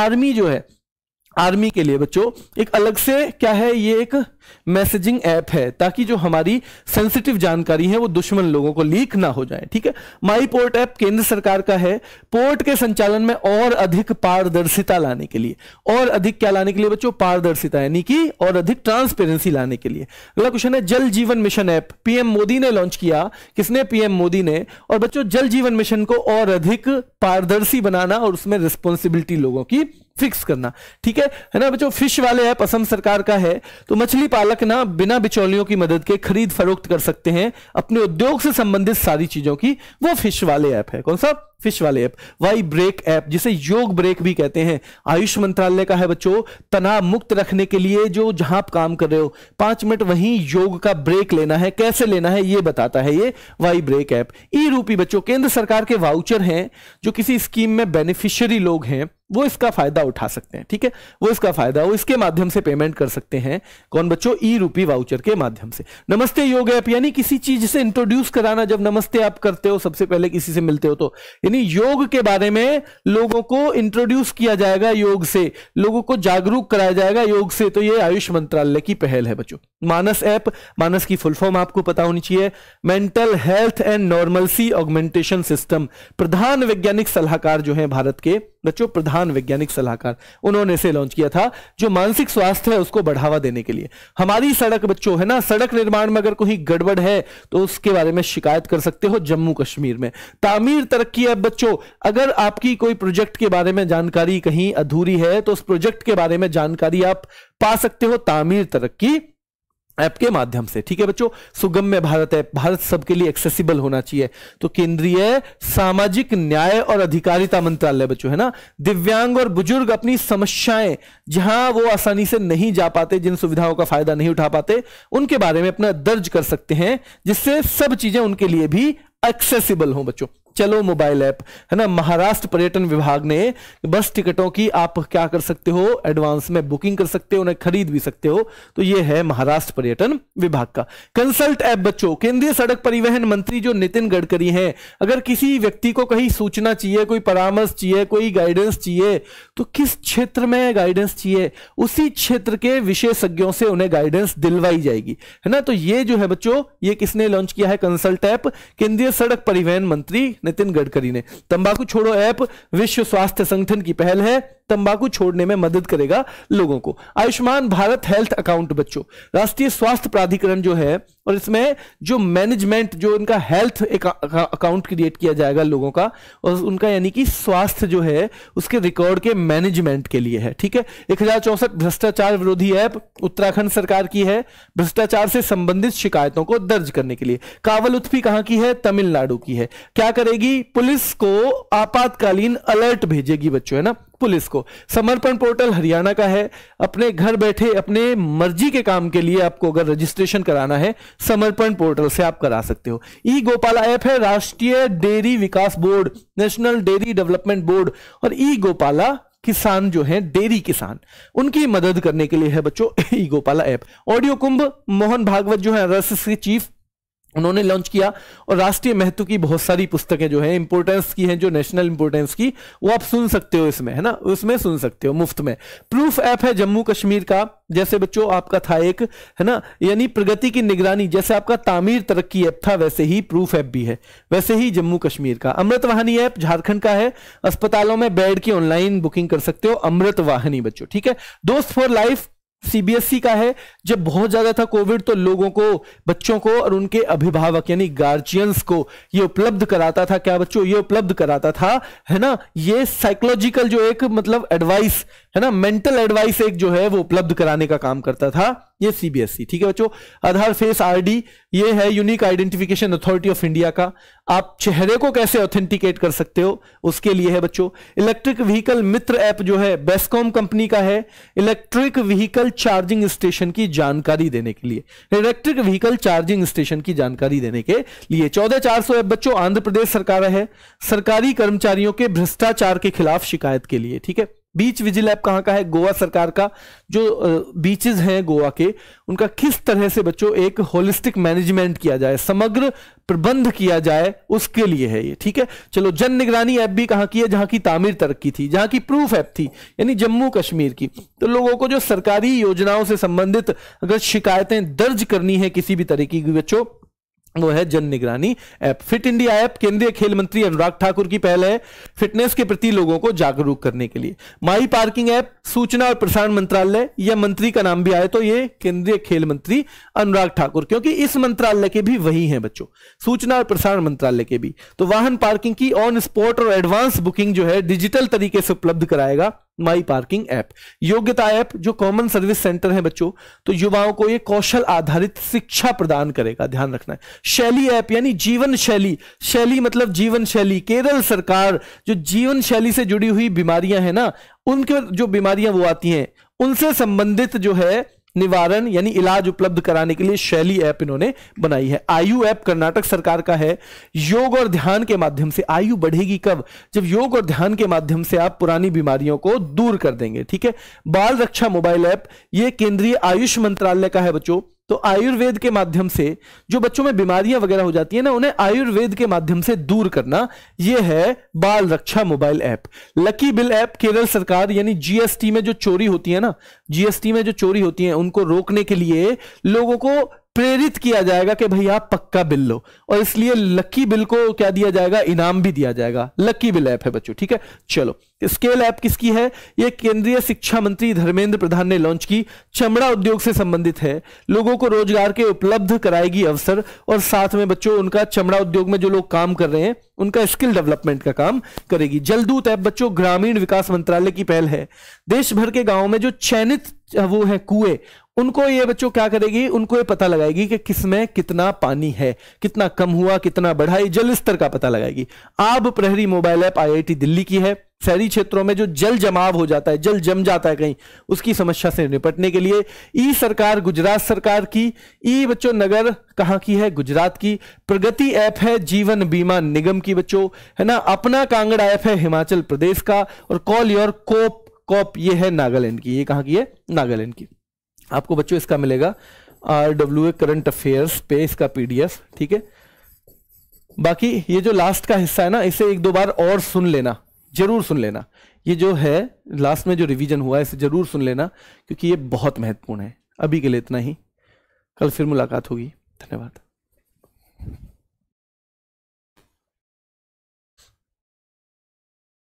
army जो है आर्मी के लिए बच्चों एक अलग से क्या है ये एक मैसेजिंग ऐप है ताकि जो हमारी सेंसिटिव जानकारी है वो दुश्मन लोगों को लीक ना हो जाए ठीक है माई पोर्ट ऐप केंद्र सरकार का है पोर्ट के संचालन में और अधिक पारदर्शिता लाने के लिए और अधिक क्या लाने के लिए बच्चों पारदर्शिता यानी कि और अधिक ट्रांसपेरेंसी लाने के लिए अगला क्वेश्चन है Jal Jeevan mission app PM Modi ने लॉन्च किया किसने पीएम मोदी ने और बच्चों जल जीवन मिशन को और अधिक पारदर्शी बनाना और उसमें रिस्पॉन्सिबिलिटी लोगों की फिक्स करना ठीक है है ना बच्चों फिश वाले ऐप असम सरकार का है तो मछली पालक ना बिना बिचौलियों की मदद के खरीद फरोख्त कर सकते हैं अपने उद्योग से संबंधित सारी चीजों की वो फिश वाले ऐप है कौन सा फिश वाले ऐप वाई ब्रेक ऐप जिसे योग ब्रेक भी कहते हैं आयुष मंत्रालय का है बच्चों तनाव मुक्त रखने के लिए जो जहां आप काम कर रहे हो पांच मिनट वहीं योग का ब्रेक लेना है कैसे लेना है ये बताता है ये वाई ब्रेक ऐप ई रूपी बच्चों केंद्र सरकार के वाउचर हैं जो किसी स्कीम में बेनिफिशियरी लोग हैं वो इसका फायदा उठा सकते हैं ठीक है वो इसका फायदा वो इसके माध्यम से पेमेंट कर सकते हैं कौन बच्चों ई रूपी वाउचर के माध्यम से नमस्ते योग ऐप यानी किसी चीज से इंट्रोड्यूस कराना जब नमस्ते आप करते हो सबसे पहले किसी से मिलते हो तो यानी योग के बारे में लोगों को इंट्रोड्यूस किया जाएगा योग से लोगों को जागरूक कराया जाएगा योग से तो ये आयुष मंत्रालय की पहल है बच्चों मानस ऐप मानस की फुल फॉर्म आपको पता होनी चाहिए mental health and normalcy augmentation system प्रधान वैज्ञानिक सलाहकार जो है भारत के बच्चों प्रधान वैज्ञानिक सलाहकार उन्होंने इसे लॉन्च किया था जो मानसिक स्वास्थ्य है उसको बढ़ावा देने के लिए हमारी सड़क बच्चों है ना सड़क निर्माण में अगर कोई गड़बड़ है तो उसके बारे में शिकायत कर सकते हो जम्मू कश्मीर में तामीर तरक्की है बच्चों अगर आपकी कोई प्रोजेक्ट के बारे में जानकारी कहीं अधूरी है तो उस प्रोजेक्ट के बारे में जानकारी आप पा सकते हो तामीर तरक्की ऐप के माध्यम से ठीक है बच्चों सुगम्य भारत है भारत सबके लिए एक्सेसिबल होना चाहिए तो केंद्रीय सामाजिक न्याय और अधिकारिता मंत्रालय बच्चों है ना दिव्यांग और बुजुर्ग अपनी समस्याएं जहां वो आसानी से नहीं जा पाते जिन सुविधाओं का फायदा नहीं उठा पाते उनके बारे में अपना दर्ज कर सकते हैं जिससे सब चीजें उनके लिए भी एक्सेसिबल हो बच्चों चलो मोबाइल ऐप है ना महाराष्ट्र पर्यटन विभाग ने बस टिकटों की आप क्या कर सकते हो एडवांस में बुकिंग कर सकते हो उन्हें खरीद भी सकते हो तो ये है महाराष्ट्र पर्यटन विभाग का कंसल्ट ऐप बच्चों केंद्रीय सड़क परिवहन मंत्री जो नितिन गडकरी हैं अगर किसी व्यक्ति को कहीं सूचना चाहिए कोई परामर्श चाहिए कोई गाइडेंस चाहिए तो किस क्षेत्र में गाइडेंस चाहिए उसी क्षेत्र के विशेषज्ञों से उन्हें गाइडेंस दिलवाई जाएगी है ना तो ये जो है बच्चों ये किसने लॉन्च किया है कंसल्ट ऐप केंद्रीय सड़क परिवहन मंत्री नितिन गडकरी ने तंबाकू छोड़ो ऐप विश्व स्वास्थ्य संगठन की पहल है तंबाकू छोड़ने में मदद करेगा लोगों को आयुष्मान भारत हेल्थ अकाउंट बच्चों राष्ट्रीय स्वास्थ्य प्राधिकरण जो है और इसमें जो मैनेजमेंट जो इनका हेल्थ अकाउंट क्रिएट किया जाएगा लोगों का और उनका यानी कि स्वास्थ्य जो है उसके रिकॉर्ड के मैनेजमेंट के लिए है ठीक है एक भ्रष्टाचार विरोधी ऐप उत्तराखंड सरकार की है भ्रष्टाचार से संबंधित शिकायतों को दर्ज करने के लिए कावल उत्पी कहां की है तमिलनाडु की है क्या करेगी करेगी पुलिस को आपातकालीन अलर्ट भेजेगी बच्चों है ना पुलिस को समर्पण पोर्टल हरियाणा का है अपने घर बैठे अपने मर्जी के काम के लिए आपको अगर रजिस्ट्रेशन कराना है समर्पण पोर्टल से आप करा सकते हो ई गोपाला ऐप है राष्ट्रीय डेयरी विकास बोर्ड नेशनल डेयरी डेवलपमेंट बोर्ड और ई गोपाला किसान जो है डेयरी किसान उनकी मदद करने के लिए है बच्चों <laughs> ई गोपाला ऐप ऑडियो कुंभ मोहन भागवत जो है रस चीफ उन्होंने लॉन्च किया और राष्ट्रीय महत्व की बहुत सारी पुस्तकें जो है इंपोर्टेंस की हैं जो नेशनल इंपोर्टेंस की वो आप सुन सकते हो इसमें है ना उसमें सुन सकते हो मुफ्त में प्रूफ ऐप है जम्मू कश्मीर का जैसे बच्चों आपका था एक है ना यानी प्रगति की निगरानी जैसे आपका तामीर तरक्की ऐप था वैसे ही प्रूफ ऐप भी है वैसे ही जम्मू कश्मीर का अमृत वाहनी ऐप झारखंड का है अस्पतालों में बेड की ऑनलाइन बुकिंग कर सकते हो अमृत वाहनी बच्चों ठीक है दोस्त फॉर लाइफ सीबीएसई का है जब बहुत ज्यादा था कोविड तो लोगों को बच्चों को और उनके अभिभावक यानी गार्जियंस को ये उपलब्ध कराता था क्या बच्चों ये उपलब्ध कराता था है ना ये साइकोलॉजिकल जो एक मतलब एडवाइस है ना मेंटल एडवाइस एक जो है वो उपलब्ध कराने का काम करता था ये सीबीएसई e, ठीक है बच्चों आधार फेस आरडी ये है unique identification authority of India का आप चेहरे को कैसे ऑथेंटिकेट कर सकते हो उसके लिए है बच्चों इलेक्ट्रिक व्हीकल मित्र ऐप जो है बेस्कॉम कंपनी का है इलेक्ट्रिक व्हीकल चार्जिंग स्टेशन की जानकारी देने के लिए इलेक्ट्रिक व्हीकल चार्जिंग स्टेशन की जानकारी देने के लिए चौदह चार सौ ऐप बच्चों आंध्र प्रदेश सरकार है सरकारी कर्मचारियों के भ्रष्टाचार के खिलाफ शिकायत के लिए ठीक है बीच विजिल ऐप कहाँ का है गोवा सरकार का जो बीचेस हैं गोवा के उनका किस तरह से बच्चों एक होलिस्टिक मैनेजमेंट किया जाए समग्र प्रबंध किया जाए उसके लिए है ये ठीक है चलो जन निगरानी ऐप भी कहाँ की है जहाँ की तामीर तरक्की थी जहाँ की प्रूफ ऐप थी यानी जम्मू कश्मीर की तो लोगों को जो सरकारी योजनाओं से संबंधित अगर शिकायतें दर्ज करनी है किसी भी तरीके की बच्चों वो है जन निगरानी ऐप फिट इंडिया ऐप केंद्रीय खेल मंत्री अनुराग ठाकुर की पहल है फिटनेस के प्रति लोगों को जागरूक करने के लिए माई पार्किंग ऐप सूचना और प्रसारण मंत्रालय या मंत्री का नाम भी आए तो ये केंद्रीय खेल मंत्री अनुराग ठाकुर क्योंकि इस मंत्रालय के भी वही हैं बच्चों सूचना और प्रसारण मंत्रालय के भी तो वाहन पार्किंग की ऑन स्पॉट और एडवांस बुकिंग जो है डिजिटल तरीके से उपलब्ध कराएगा माई पार्किंग ऐप योग्यता ऐप जो कॉमन सर्विस सेंटर है बच्चों तो युवाओं को यह कौशल आधारित शिक्षा प्रदान करेगा ध्यान रखना है शैली ऐप यानी जीवन शैली शैली मतलब जीवन शैली केरल सरकार जो जीवन शैली से जुड़ी हुई बीमारियां हैं ना उनके जो बीमारियां वो आती हैं उनसे संबंधित जो है निवारण यानी इलाज उपलब्ध कराने के लिए शैली ऐप इन्होंने बनाई है आयु ऐप कर्नाटक सरकार का है योग और ध्यान के माध्यम से आयु बढ़ेगी कब जब योग और ध्यान के माध्यम से आप पुरानी बीमारियों को दूर कर देंगे ठीक है बाल रक्षा मोबाइल ऐप ये केंद्रीय आयुष मंत्रालय का है बच्चों तो आयुर्वेद के माध्यम से जो बच्चों में बीमारियां वगैरह हो जाती है ना उन्हें आयुर्वेद के माध्यम से दूर करना यह है बाल रक्षा mobile app lucky bill app Kerala सरकार यानी जीएसटी में जो चोरी होती है ना जीएसटी में जो चोरी होती है उनको रोकने के लिए लोगों को प्रेरित किया जाएगा कि भाई आप पक्का बिल लो और इसलिए लकी बिल को क्या दिया जाएगा इनाम भी दिया जाएगा लकी बिल ऐप है बच्चों ठीक है चलो स्केल तो ऐप किसकी है यह केंद्रीय शिक्षा मंत्री धर्मेंद्र प्रधान ने लॉन्च की चमड़ा उद्योग से संबंधित है लोगों को रोजगार के उपलब्ध कराएगी अवसर और साथ में बच्चों उनका चमड़ा उद्योग में जो लोग काम कर रहे हैं उनका स्किल डेवलपमेंट का काम करेगी जलदूत ऐप बच्चों ग्रामीण विकास मंत्रालय की पहल है देश भर के गांवों में जो चयनित वो है कुएं उनको ये बच्चों क्या करेगी उनको ये पता लगाएगी कि किसमें कितना पानी है कितना कम हुआ कितना बढ़ा ये जल स्तर का पता लगाएगी आब Prahari mobile app IIT Delhi की है शहरी क्षेत्रों में जो जल जमाव हो जाता है जल जम जाता है कहीं उसकी समस्या से निपटने के लिए ई सरकार गुजरात सरकार की ई बच्चों नगर कहाँ की है गुजरात की प्रगति ऐप है जीवन बीमा निगम की बच्चों है ना अपना कांगड़ा ऐप है हिमाचल प्रदेश का और कॉल योर कोप कॉप ये है नागालैंड की ये कहां की है नागालैंड की आपको बच्चों इसका मिलेगा R W A current affairs पे इसका पीडीएफ ठीक है बाकी ये जो लास्ट का हिस्सा है ना इसे एक दो बार और सुन लेना जरूर सुन लेना ये जो है लास्ट में जो रिवीजन हुआ है इसे जरूर सुन लेना क्योंकि ये बहुत महत्वपूर्ण है अभी के लिए इतना ही कल फिर मुलाकात होगी धन्यवाद